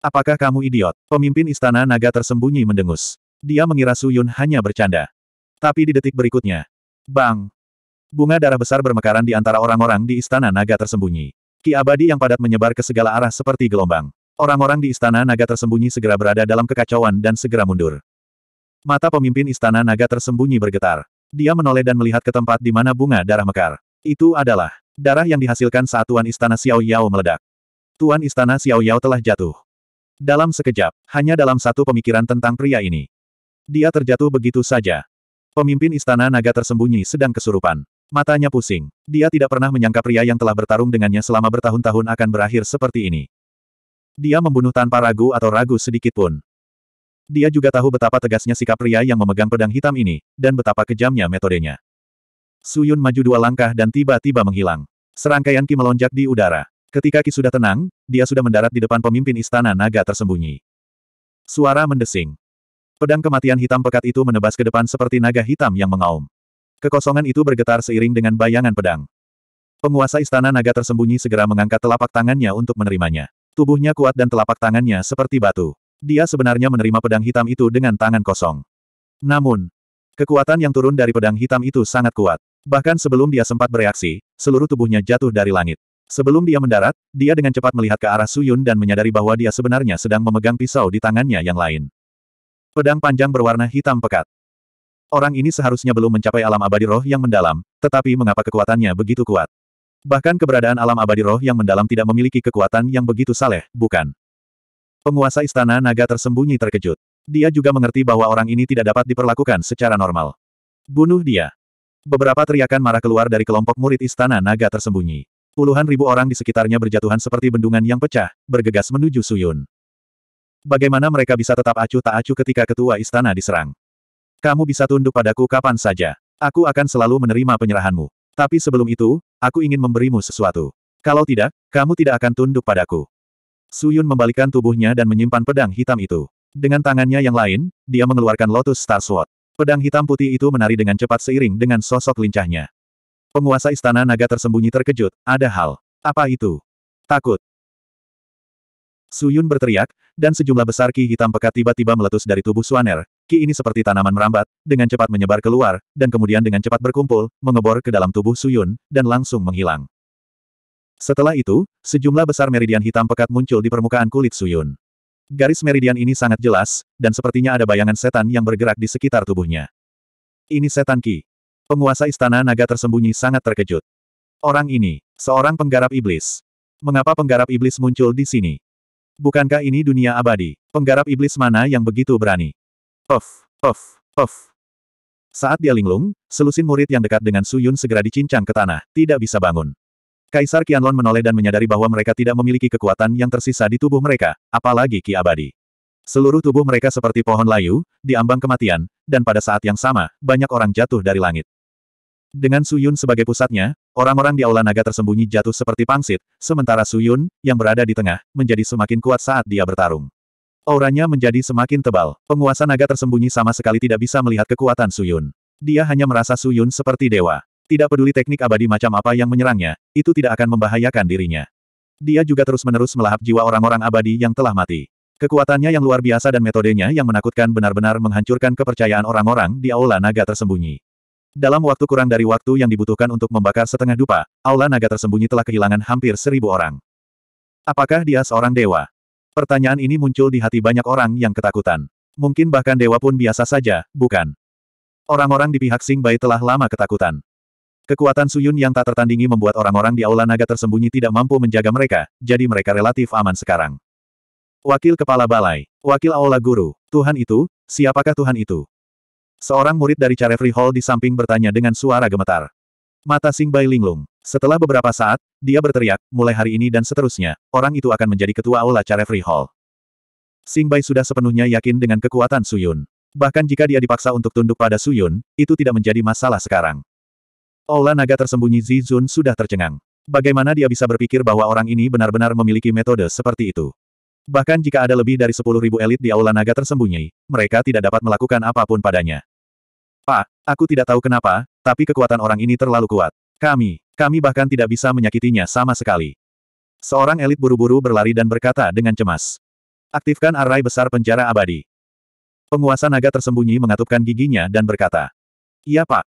Apakah kamu idiot? Pemimpin istana naga tersembunyi mendengus. Dia mengira Su Yun hanya bercanda. Tapi di detik berikutnya. Bang! Bunga darah besar bermekaran di antara orang-orang di istana naga tersembunyi. Ki abadi yang padat menyebar ke segala arah seperti gelombang. Orang-orang di Istana Naga tersembunyi segera berada dalam kekacauan dan segera mundur. Mata pemimpin Istana Naga tersembunyi bergetar. Dia menoleh dan melihat ke tempat di mana bunga darah mekar. Itu adalah darah yang dihasilkan saat Tuan Istana Xiao Yao meledak. Tuan Istana Xiao Yao telah jatuh. Dalam sekejap, hanya dalam satu pemikiran tentang pria ini. Dia terjatuh begitu saja. Pemimpin Istana Naga tersembunyi sedang kesurupan. Matanya pusing. Dia tidak pernah menyangka pria yang telah bertarung dengannya selama bertahun-tahun akan berakhir seperti ini. Dia membunuh tanpa ragu atau ragu sedikitpun. Dia juga tahu betapa tegasnya sikap pria yang memegang pedang hitam ini, dan betapa kejamnya metodenya. Suyun maju dua langkah dan tiba-tiba menghilang. Serangkaian Ki melonjak di udara. Ketika Ki sudah tenang, dia sudah mendarat di depan pemimpin istana naga tersembunyi. Suara mendesing. Pedang kematian hitam pekat itu menebas ke depan seperti naga hitam yang mengaum. Kekosongan itu bergetar seiring dengan bayangan pedang. Penguasa istana naga tersembunyi segera mengangkat telapak tangannya untuk menerimanya. Tubuhnya kuat dan telapak tangannya seperti batu. Dia sebenarnya menerima pedang hitam itu dengan tangan kosong. Namun, kekuatan yang turun dari pedang hitam itu sangat kuat. Bahkan sebelum dia sempat bereaksi, seluruh tubuhnya jatuh dari langit. Sebelum dia mendarat, dia dengan cepat melihat ke arah Suyun dan menyadari bahwa dia sebenarnya sedang memegang pisau di tangannya yang lain. Pedang panjang berwarna hitam pekat. Orang ini seharusnya belum mencapai alam abadi roh yang mendalam, tetapi mengapa kekuatannya begitu kuat? Bahkan keberadaan alam abadi roh yang mendalam tidak memiliki kekuatan yang begitu saleh, bukan? Penguasa istana naga tersembunyi terkejut. Dia juga mengerti bahwa orang ini tidak dapat diperlakukan secara normal. Bunuh dia. Beberapa teriakan marah keluar dari kelompok murid istana naga tersembunyi. Puluhan ribu orang di sekitarnya berjatuhan seperti bendungan yang pecah, bergegas menuju Suyun. Bagaimana mereka bisa tetap acuh tak acuh ketika ketua istana diserang? Kamu bisa tunduk padaku kapan saja. Aku akan selalu menerima penyerahanmu. Tapi sebelum itu, Aku ingin memberimu sesuatu. Kalau tidak, kamu tidak akan tunduk padaku. Suyun membalikan tubuhnya dan menyimpan pedang hitam itu. Dengan tangannya yang lain, dia mengeluarkan Lotus Star Sword. Pedang hitam putih itu menari dengan cepat seiring dengan sosok lincahnya. Penguasa istana naga tersembunyi terkejut, ada hal. Apa itu? Takut. Suyun berteriak, dan sejumlah besar ki hitam pekat tiba-tiba meletus dari tubuh Suaner, Ki ini seperti tanaman merambat, dengan cepat menyebar keluar, dan kemudian dengan cepat berkumpul, mengebor ke dalam tubuh Suyun, dan langsung menghilang. Setelah itu, sejumlah besar meridian hitam pekat muncul di permukaan kulit Suyun. Garis meridian ini sangat jelas, dan sepertinya ada bayangan setan yang bergerak di sekitar tubuhnya. Ini setan Ki. Penguasa istana naga tersembunyi sangat terkejut. Orang ini, seorang penggarap iblis. Mengapa penggarap iblis muncul di sini? Bukankah ini dunia abadi? Penggarap iblis mana yang begitu berani? Of, of, of. Saat dia linglung, selusin murid yang dekat dengan Su Yun segera dicincang ke tanah, tidak bisa bangun. Kaisar Qianlon menoleh dan menyadari bahwa mereka tidak memiliki kekuatan yang tersisa di tubuh mereka, apalagi Ki Abadi. Seluruh tubuh mereka seperti pohon layu, diambang kematian, dan pada saat yang sama, banyak orang jatuh dari langit. Dengan Su Yun sebagai pusatnya, orang-orang di aula naga tersembunyi jatuh seperti pangsit, sementara Su Yun yang berada di tengah, menjadi semakin kuat saat dia bertarung. Auranya menjadi semakin tebal. Penguasa naga tersembunyi sama sekali tidak bisa melihat kekuatan Suyun. Dia hanya merasa Suyun seperti dewa. Tidak peduli teknik abadi macam apa yang menyerangnya, itu tidak akan membahayakan dirinya. Dia juga terus-menerus melahap jiwa orang-orang abadi yang telah mati. Kekuatannya yang luar biasa dan metodenya yang menakutkan benar-benar menghancurkan kepercayaan orang-orang di Aula Naga Tersembunyi. Dalam waktu kurang dari waktu yang dibutuhkan untuk membakar setengah dupa, Aula Naga Tersembunyi telah kehilangan hampir seribu orang. Apakah dia seorang dewa? Pertanyaan ini muncul di hati banyak orang yang ketakutan. Mungkin bahkan dewa pun biasa saja, bukan? Orang-orang di pihak Sing Bai telah lama ketakutan. Kekuatan Suyun yang tak tertandingi membuat orang-orang di Aula Naga tersembunyi tidak mampu menjaga mereka, jadi mereka relatif aman sekarang. Wakil Kepala Balai, Wakil Aula Guru, Tuhan itu, siapakah Tuhan itu? Seorang murid dari Carefree Hall di samping bertanya dengan suara gemetar. Mata Sing Bai linglung. Setelah beberapa saat, dia berteriak, mulai hari ini dan seterusnya, orang itu akan menjadi ketua Aula Carefree Hall. Sing Bai sudah sepenuhnya yakin dengan kekuatan Suyun. Bahkan jika dia dipaksa untuk tunduk pada Suyun, itu tidak menjadi masalah sekarang. Aula naga tersembunyi Zizun sudah tercengang. Bagaimana dia bisa berpikir bahwa orang ini benar-benar memiliki metode seperti itu? Bahkan jika ada lebih dari 10.000 elit di Aula Naga tersembunyi, mereka tidak dapat melakukan apapun padanya. Pak, aku tidak tahu kenapa, tapi kekuatan orang ini terlalu kuat. Kami, kami bahkan tidak bisa menyakitinya sama sekali. Seorang elit buru-buru berlari dan berkata dengan cemas. Aktifkan arai besar penjara abadi. Penguasa naga tersembunyi mengatupkan giginya dan berkata. Iya pak.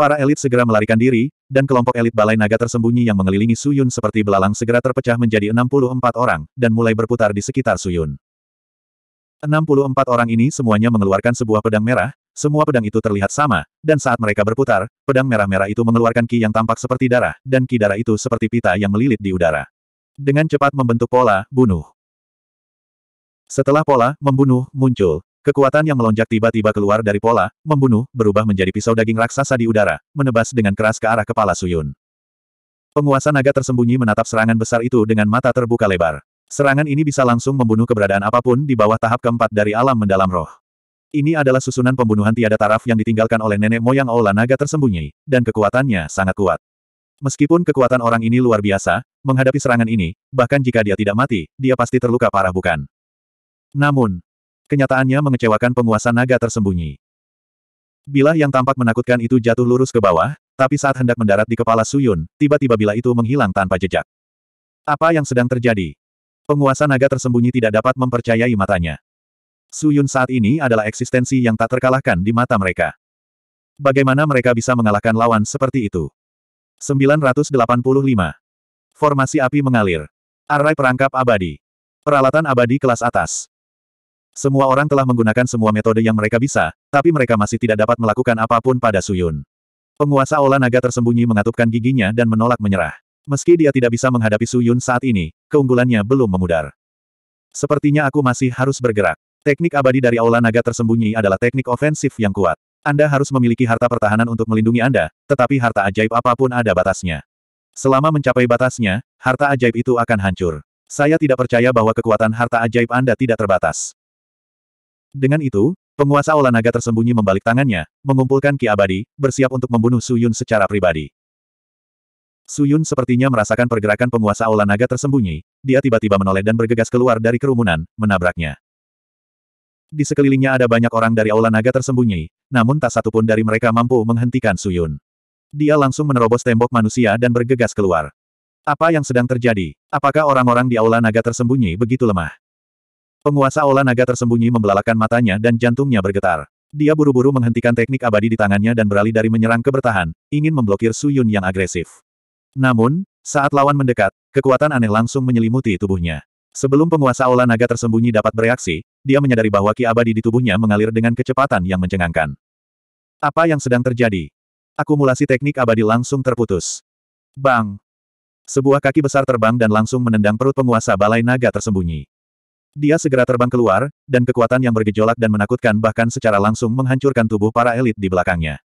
Para elit segera melarikan diri, dan kelompok elit balai naga tersembunyi yang mengelilingi Suyun seperti belalang segera terpecah menjadi 64 orang, dan mulai berputar di sekitar Suyun. 64 orang ini semuanya mengeluarkan sebuah pedang merah, semua pedang itu terlihat sama, dan saat mereka berputar, pedang merah-merah itu mengeluarkan ki yang tampak seperti darah, dan ki darah itu seperti pita yang melilit di udara. Dengan cepat membentuk pola, bunuh. Setelah pola, membunuh, muncul. Kekuatan yang melonjak tiba-tiba keluar dari pola, membunuh, berubah menjadi pisau daging raksasa di udara, menebas dengan keras ke arah kepala Suyun. Penguasa naga tersembunyi menatap serangan besar itu dengan mata terbuka lebar. Serangan ini bisa langsung membunuh keberadaan apapun di bawah tahap keempat dari alam mendalam roh. Ini adalah susunan pembunuhan tiada taraf yang ditinggalkan oleh nenek moyang Aula Naga tersembunyi, dan kekuatannya sangat kuat. Meskipun kekuatan orang ini luar biasa, menghadapi serangan ini, bahkan jika dia tidak mati, dia pasti terluka parah bukan? Namun, kenyataannya mengecewakan penguasa naga tersembunyi. Bilah yang tampak menakutkan itu jatuh lurus ke bawah, tapi saat hendak mendarat di kepala Suyun, tiba-tiba bilah itu menghilang tanpa jejak. Apa yang sedang terjadi? Penguasa naga tersembunyi tidak dapat mempercayai matanya. Suyun saat ini adalah eksistensi yang tak terkalahkan di mata mereka. Bagaimana mereka bisa mengalahkan lawan seperti itu? 985. Formasi api mengalir. array perangkap abadi. Peralatan abadi kelas atas. Semua orang telah menggunakan semua metode yang mereka bisa, tapi mereka masih tidak dapat melakukan apapun pada Suyun. Penguasa Ola Naga tersembunyi mengatupkan giginya dan menolak menyerah. Meski dia tidak bisa menghadapi Suyun saat ini, keunggulannya belum memudar. Sepertinya aku masih harus bergerak. Teknik abadi dari Aula Naga tersembunyi adalah teknik ofensif yang kuat. Anda harus memiliki harta pertahanan untuk melindungi Anda, tetapi harta ajaib apapun ada batasnya. Selama mencapai batasnya, harta ajaib itu akan hancur. Saya tidak percaya bahwa kekuatan harta ajaib Anda tidak terbatas. Dengan itu, penguasa Aula Naga tersembunyi membalik tangannya, mengumpulkan Ki Abadi, bersiap untuk membunuh Suyun secara pribadi. Suyun sepertinya merasakan pergerakan penguasa Aula Naga tersembunyi. Dia tiba-tiba menoleh dan bergegas keluar dari kerumunan, menabraknya. Di sekelilingnya ada banyak orang dari Aula Naga tersembunyi, namun tak satu pun dari mereka mampu menghentikan Suyun. Dia langsung menerobos tembok manusia dan bergegas keluar. Apa yang sedang terjadi? Apakah orang-orang di Aula Naga tersembunyi begitu lemah? Penguasa Aula Naga tersembunyi membelalakan matanya dan jantungnya bergetar. Dia buru-buru menghentikan teknik abadi di tangannya dan beralih dari menyerang ke bertahan, ingin memblokir Suyun yang agresif. Namun, saat lawan mendekat, kekuatan aneh langsung menyelimuti tubuhnya. Sebelum penguasa olah Naga tersembunyi dapat bereaksi, dia menyadari bahwa ki abadi di tubuhnya mengalir dengan kecepatan yang mencengangkan. Apa yang sedang terjadi? Akumulasi teknik abadi langsung terputus. Bang! Sebuah kaki besar terbang dan langsung menendang perut penguasa balai naga tersembunyi. Dia segera terbang keluar, dan kekuatan yang bergejolak dan menakutkan bahkan secara langsung menghancurkan tubuh para elit di belakangnya.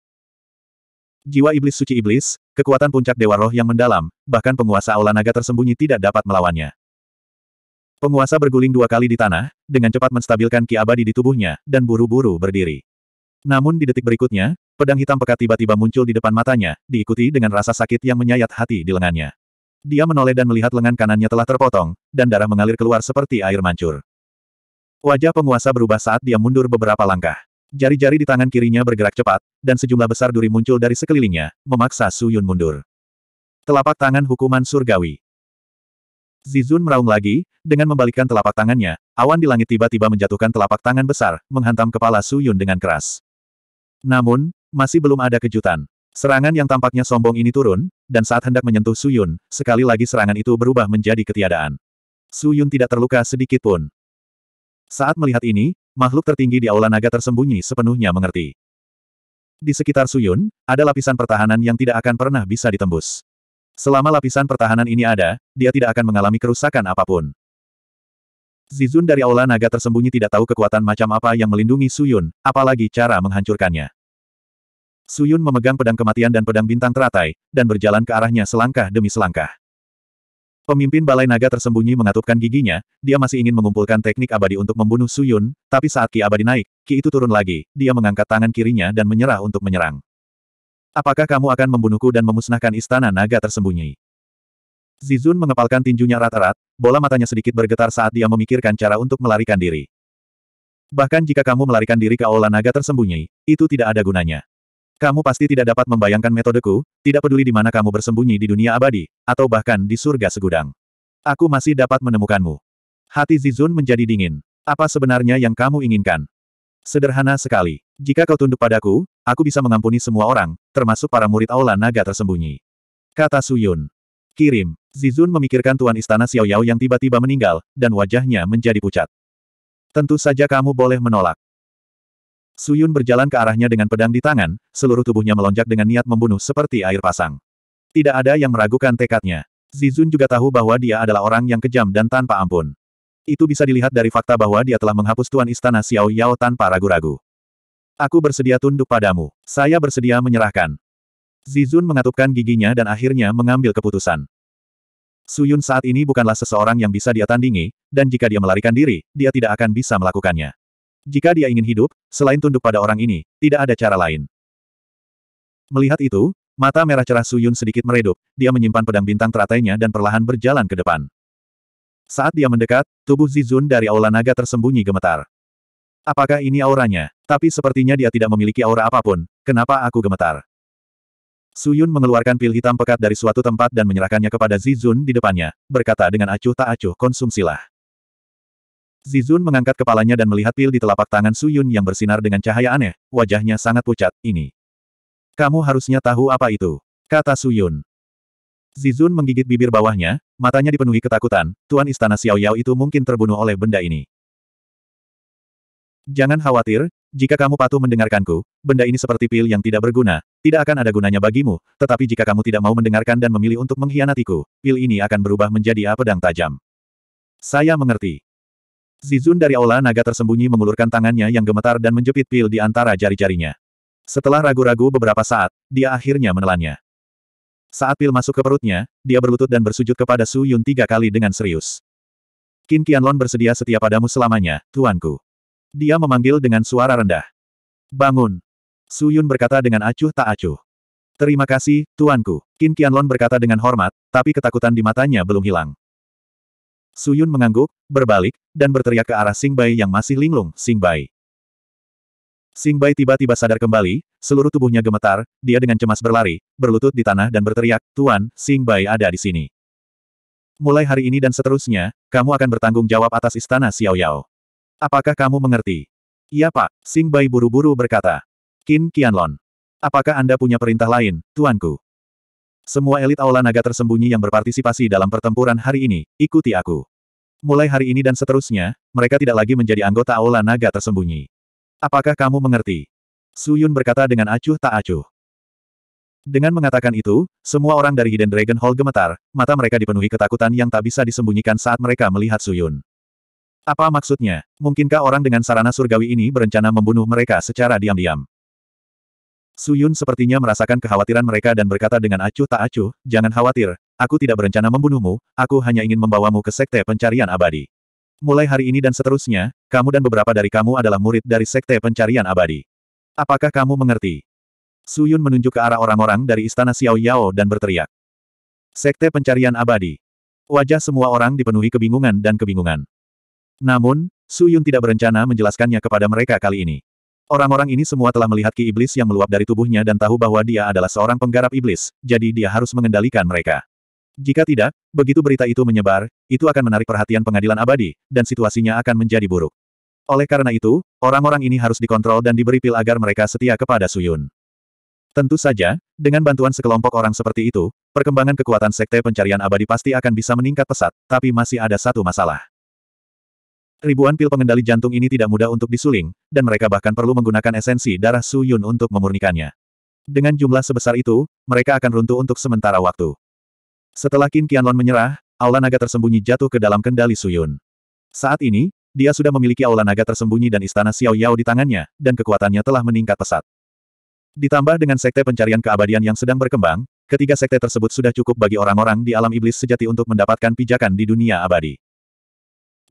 Jiwa iblis suci iblis, kekuatan puncak dewa roh yang mendalam, bahkan penguasa aula naga tersembunyi tidak dapat melawannya. Penguasa berguling dua kali di tanah, dengan cepat menstabilkan ki abadi di tubuhnya, dan buru-buru berdiri. Namun di detik berikutnya, pedang hitam pekat tiba-tiba muncul di depan matanya, diikuti dengan rasa sakit yang menyayat hati di lengannya. Dia menoleh dan melihat lengan kanannya telah terpotong, dan darah mengalir keluar seperti air mancur. Wajah penguasa berubah saat dia mundur beberapa langkah. Jari-jari di tangan kirinya bergerak cepat, dan sejumlah besar duri muncul dari sekelilingnya, memaksa Suyun mundur. Telapak tangan hukuman surgawi. Zizun meraung lagi, dengan membalikkan telapak tangannya, awan di langit tiba-tiba menjatuhkan telapak tangan besar, menghantam kepala Su Yun dengan keras. Namun, masih belum ada kejutan. Serangan yang tampaknya sombong ini turun, dan saat hendak menyentuh Su Yun, sekali lagi serangan itu berubah menjadi ketiadaan. Su Yun tidak terluka sedikit pun. Saat melihat ini, makhluk tertinggi di aula naga tersembunyi sepenuhnya mengerti. Di sekitar Su Yun ada lapisan pertahanan yang tidak akan pernah bisa ditembus. Selama lapisan pertahanan ini ada, dia tidak akan mengalami kerusakan apapun. Zizun dari Aula Naga tersembunyi tidak tahu kekuatan macam apa yang melindungi Suyun, apalagi cara menghancurkannya. Suyun memegang pedang kematian dan pedang bintang teratai, dan berjalan ke arahnya selangkah demi selangkah. Pemimpin Balai Naga tersembunyi mengatupkan giginya, dia masih ingin mengumpulkan teknik abadi untuk membunuh Suyun, tapi saat Ki abadi naik, Ki itu turun lagi, dia mengangkat tangan kirinya dan menyerah untuk menyerang. Apakah kamu akan membunuhku dan memusnahkan istana naga tersembunyi? Zizun mengepalkan tinjunya rata-rat, bola matanya sedikit bergetar saat dia memikirkan cara untuk melarikan diri. Bahkan jika kamu melarikan diri ke aula naga tersembunyi, itu tidak ada gunanya. Kamu pasti tidak dapat membayangkan metodeku, tidak peduli di mana kamu bersembunyi di dunia abadi, atau bahkan di surga segudang. Aku masih dapat menemukanmu. Hati Zizun menjadi dingin. Apa sebenarnya yang kamu inginkan? Sederhana sekali. Jika kau tunduk padaku, aku bisa mengampuni semua orang, termasuk para murid Aula Naga tersembunyi. Kata Suyun. Kirim. Zizun memikirkan Tuan Istana Xiao Yao yang tiba-tiba meninggal, dan wajahnya menjadi pucat. Tentu saja kamu boleh menolak. Suyun berjalan ke arahnya dengan pedang di tangan, seluruh tubuhnya melonjak dengan niat membunuh seperti air pasang. Tidak ada yang meragukan tekadnya. Zizun juga tahu bahwa dia adalah orang yang kejam dan tanpa ampun. Itu bisa dilihat dari fakta bahwa dia telah menghapus Tuan Istana Xiao Yao tanpa ragu-ragu. Aku bersedia tunduk padamu. Saya bersedia menyerahkan. Zizun mengatupkan giginya dan akhirnya mengambil keputusan. Suyun saat ini bukanlah seseorang yang bisa dia tandingi, dan jika dia melarikan diri, dia tidak akan bisa melakukannya. Jika dia ingin hidup, selain tunduk pada orang ini, tidak ada cara lain. Melihat itu, mata merah cerah Suyun sedikit meredup, dia menyimpan pedang bintang teratainya dan perlahan berjalan ke depan. Saat dia mendekat, tubuh Zizun dari aula naga tersembunyi gemetar. Apakah ini auranya? Tapi sepertinya dia tidak memiliki aura apapun, kenapa aku gemetar? Suyun mengeluarkan pil hitam pekat dari suatu tempat dan menyerahkannya kepada Zizun di depannya, berkata dengan acuh tak acuh konsumsilah. Zizun mengangkat kepalanya dan melihat pil di telapak tangan Suyun yang bersinar dengan cahaya aneh, wajahnya sangat pucat, ini. Kamu harusnya tahu apa itu, kata Suyun. Zizun menggigit bibir bawahnya, matanya dipenuhi ketakutan, Tuan Istana Xiao Yao itu mungkin terbunuh oleh benda ini. Jangan khawatir, jika kamu patuh mendengarkanku, benda ini seperti pil yang tidak berguna, tidak akan ada gunanya bagimu, tetapi jika kamu tidak mau mendengarkan dan memilih untuk mengkhianatiku, pil ini akan berubah menjadi A pedang tajam. Saya mengerti. Zizun dari aula naga tersembunyi mengulurkan tangannya yang gemetar dan menjepit pil di antara jari-jarinya. Setelah ragu-ragu beberapa saat, dia akhirnya menelannya. Saat pil masuk ke perutnya, dia berlutut dan bersujud kepada Su Yun tiga kali dengan serius. Qin Qianlon bersedia setia padamu selamanya, tuanku. Dia memanggil dengan suara rendah. Bangun! Su Yun berkata dengan acuh tak acuh. Terima kasih, tuanku. Qin Qianlon berkata dengan hormat, tapi ketakutan di matanya belum hilang. Su Yun mengangguk, berbalik, dan berteriak ke arah Sing Bai yang masih linglung, Sing Bai. Sing Bai tiba-tiba sadar kembali, seluruh tubuhnya gemetar, dia dengan cemas berlari, berlutut di tanah dan berteriak, Tuan, Sing Bai ada di sini. Mulai hari ini dan seterusnya, kamu akan bertanggung jawab atas istana Xiao Yao. Apakah kamu mengerti? Iya pak, Sing Bai buru-buru berkata. Qin Qianlon. Apakah Anda punya perintah lain, Tuanku? Semua elit aula naga tersembunyi yang berpartisipasi dalam pertempuran hari ini, ikuti aku. Mulai hari ini dan seterusnya, mereka tidak lagi menjadi anggota aula naga tersembunyi. Apakah kamu mengerti? Su Yun berkata dengan acuh tak acuh. Dengan mengatakan itu, semua orang dari Hidden Dragon Hall gemetar, mata mereka dipenuhi ketakutan yang tak bisa disembunyikan saat mereka melihat Su Yun. Apa maksudnya? Mungkinkah orang dengan sarana surgawi ini berencana membunuh mereka secara diam-diam? Su Yun sepertinya merasakan kekhawatiran mereka dan berkata dengan acuh tak acuh, jangan khawatir, aku tidak berencana membunuhmu, aku hanya ingin membawamu ke sekte pencarian abadi. Mulai hari ini dan seterusnya, kamu dan beberapa dari kamu adalah murid dari Sekte Pencarian Abadi. Apakah kamu mengerti? Su Yun menunjuk ke arah orang-orang dari Istana Xiao Yao dan berteriak. Sekte Pencarian Abadi. Wajah semua orang dipenuhi kebingungan dan kebingungan. Namun, Su Yun tidak berencana menjelaskannya kepada mereka kali ini. Orang-orang ini semua telah melihat ki iblis yang meluap dari tubuhnya dan tahu bahwa dia adalah seorang penggarap iblis, jadi dia harus mengendalikan mereka. Jika tidak, begitu berita itu menyebar, itu akan menarik perhatian pengadilan abadi, dan situasinya akan menjadi buruk. Oleh karena itu, orang-orang ini harus dikontrol dan diberi pil agar mereka setia kepada Suyun. Tentu saja, dengan bantuan sekelompok orang seperti itu, perkembangan kekuatan sekte pencarian abadi pasti akan bisa meningkat pesat, tapi masih ada satu masalah. Ribuan pil pengendali jantung ini tidak mudah untuk disuling, dan mereka bahkan perlu menggunakan esensi darah Su Yun untuk memurnikannya. Dengan jumlah sebesar itu, mereka akan runtuh untuk sementara waktu. Setelah Qin Qianlon menyerah, aula naga tersembunyi jatuh ke dalam kendali Su Yun. Saat ini, dia sudah memiliki aula naga tersembunyi dan istana Xiao Yao di tangannya, dan kekuatannya telah meningkat pesat. Ditambah dengan sekte pencarian keabadian yang sedang berkembang, ketiga sekte tersebut sudah cukup bagi orang-orang di alam iblis sejati untuk mendapatkan pijakan di dunia abadi.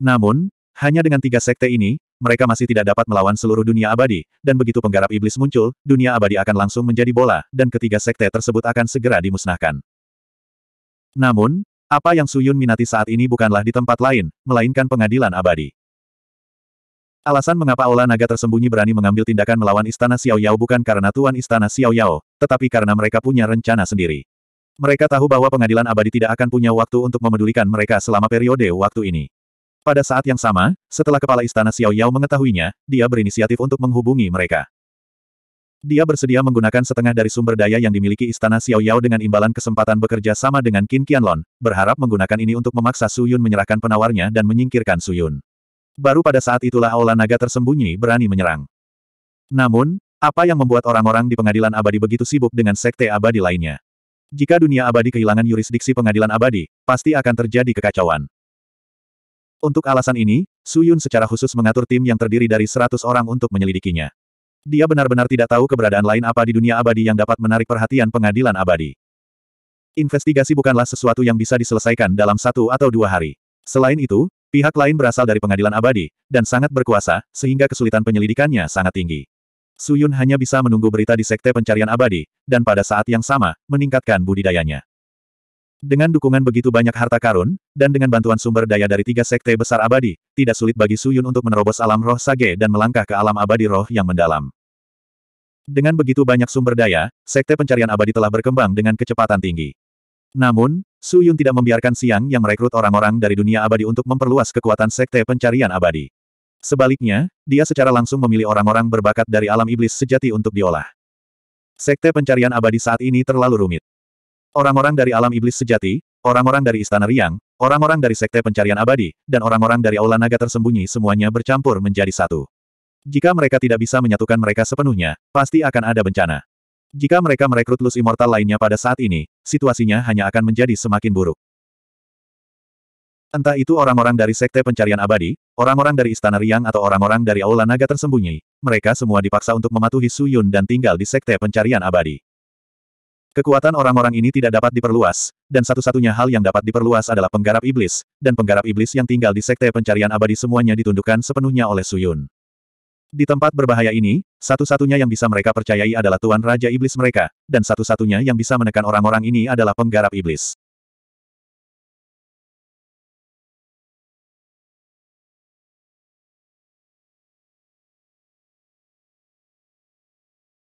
Namun, hanya dengan tiga sekte ini, mereka masih tidak dapat melawan seluruh dunia abadi, dan begitu penggarap iblis muncul, dunia abadi akan langsung menjadi bola, dan ketiga sekte tersebut akan segera dimusnahkan. Namun, apa yang Suyun minati saat ini bukanlah di tempat lain, melainkan pengadilan abadi. Alasan mengapa Aula Naga tersembunyi berani mengambil tindakan melawan Istana Xiao Yao bukan karena Tuan Istana Xiao Yao, tetapi karena mereka punya rencana sendiri. Mereka tahu bahwa pengadilan abadi tidak akan punya waktu untuk memedulikan mereka selama periode waktu ini. Pada saat yang sama, setelah kepala istana Xiao Yao mengetahuinya, dia berinisiatif untuk menghubungi mereka. Dia bersedia menggunakan setengah dari sumber daya yang dimiliki istana Xiao Yao dengan imbalan kesempatan bekerja sama dengan Qin Qianlong, berharap menggunakan ini untuk memaksa Su Yun menyerahkan penawarnya dan menyingkirkan Su Yun baru pada saat itulah aula naga tersembunyi berani menyerang. Namun, apa yang membuat orang-orang di pengadilan abadi begitu sibuk dengan sekte abadi lainnya? Jika dunia abadi kehilangan yurisdiksi pengadilan abadi, pasti akan terjadi kekacauan. Untuk alasan ini, Su Yun secara khusus mengatur tim yang terdiri dari 100 orang untuk menyelidikinya. Dia benar-benar tidak tahu keberadaan lain apa di dunia abadi yang dapat menarik perhatian pengadilan abadi. Investigasi bukanlah sesuatu yang bisa diselesaikan dalam satu atau dua hari. Selain itu, Pihak lain berasal dari pengadilan abadi, dan sangat berkuasa, sehingga kesulitan penyelidikannya sangat tinggi. Suyun hanya bisa menunggu berita di Sekte Pencarian Abadi, dan pada saat yang sama, meningkatkan budidayanya. Dengan dukungan begitu banyak harta karun, dan dengan bantuan sumber daya dari tiga sekte besar abadi, tidak sulit bagi Suyun untuk menerobos alam roh sage dan melangkah ke alam abadi roh yang mendalam. Dengan begitu banyak sumber daya, sekte pencarian abadi telah berkembang dengan kecepatan tinggi. Namun, Su Yun tidak membiarkan Siang yang merekrut orang-orang dari dunia abadi untuk memperluas kekuatan sekte pencarian abadi. Sebaliknya, dia secara langsung memilih orang-orang berbakat dari alam iblis sejati untuk diolah. Sekte pencarian abadi saat ini terlalu rumit. Orang-orang dari alam iblis sejati, orang-orang dari Istana Riang, orang-orang dari Sekte Pencarian Abadi, dan orang-orang dari Aula Naga Tersembunyi semuanya bercampur menjadi satu. Jika mereka tidak bisa menyatukan mereka sepenuhnya, pasti akan ada bencana. Jika mereka merekrut Lus Immortal lainnya pada saat ini, situasinya hanya akan menjadi semakin buruk. Entah itu orang-orang dari Sekte Pencarian Abadi, orang-orang dari Istana Riang atau orang-orang dari Aula Naga Tersembunyi, mereka semua dipaksa untuk mematuhi Su Yun dan tinggal di Sekte Pencarian Abadi. Kekuatan orang-orang ini tidak dapat diperluas, dan satu-satunya hal yang dapat diperluas adalah penggarap iblis, dan penggarap iblis yang tinggal di Sekte Pencarian Abadi semuanya ditundukkan sepenuhnya oleh Su Yun. Di tempat berbahaya ini, satu-satunya yang bisa mereka percayai adalah Tuan Raja Iblis mereka, dan satu-satunya yang bisa menekan orang-orang ini adalah penggarap iblis.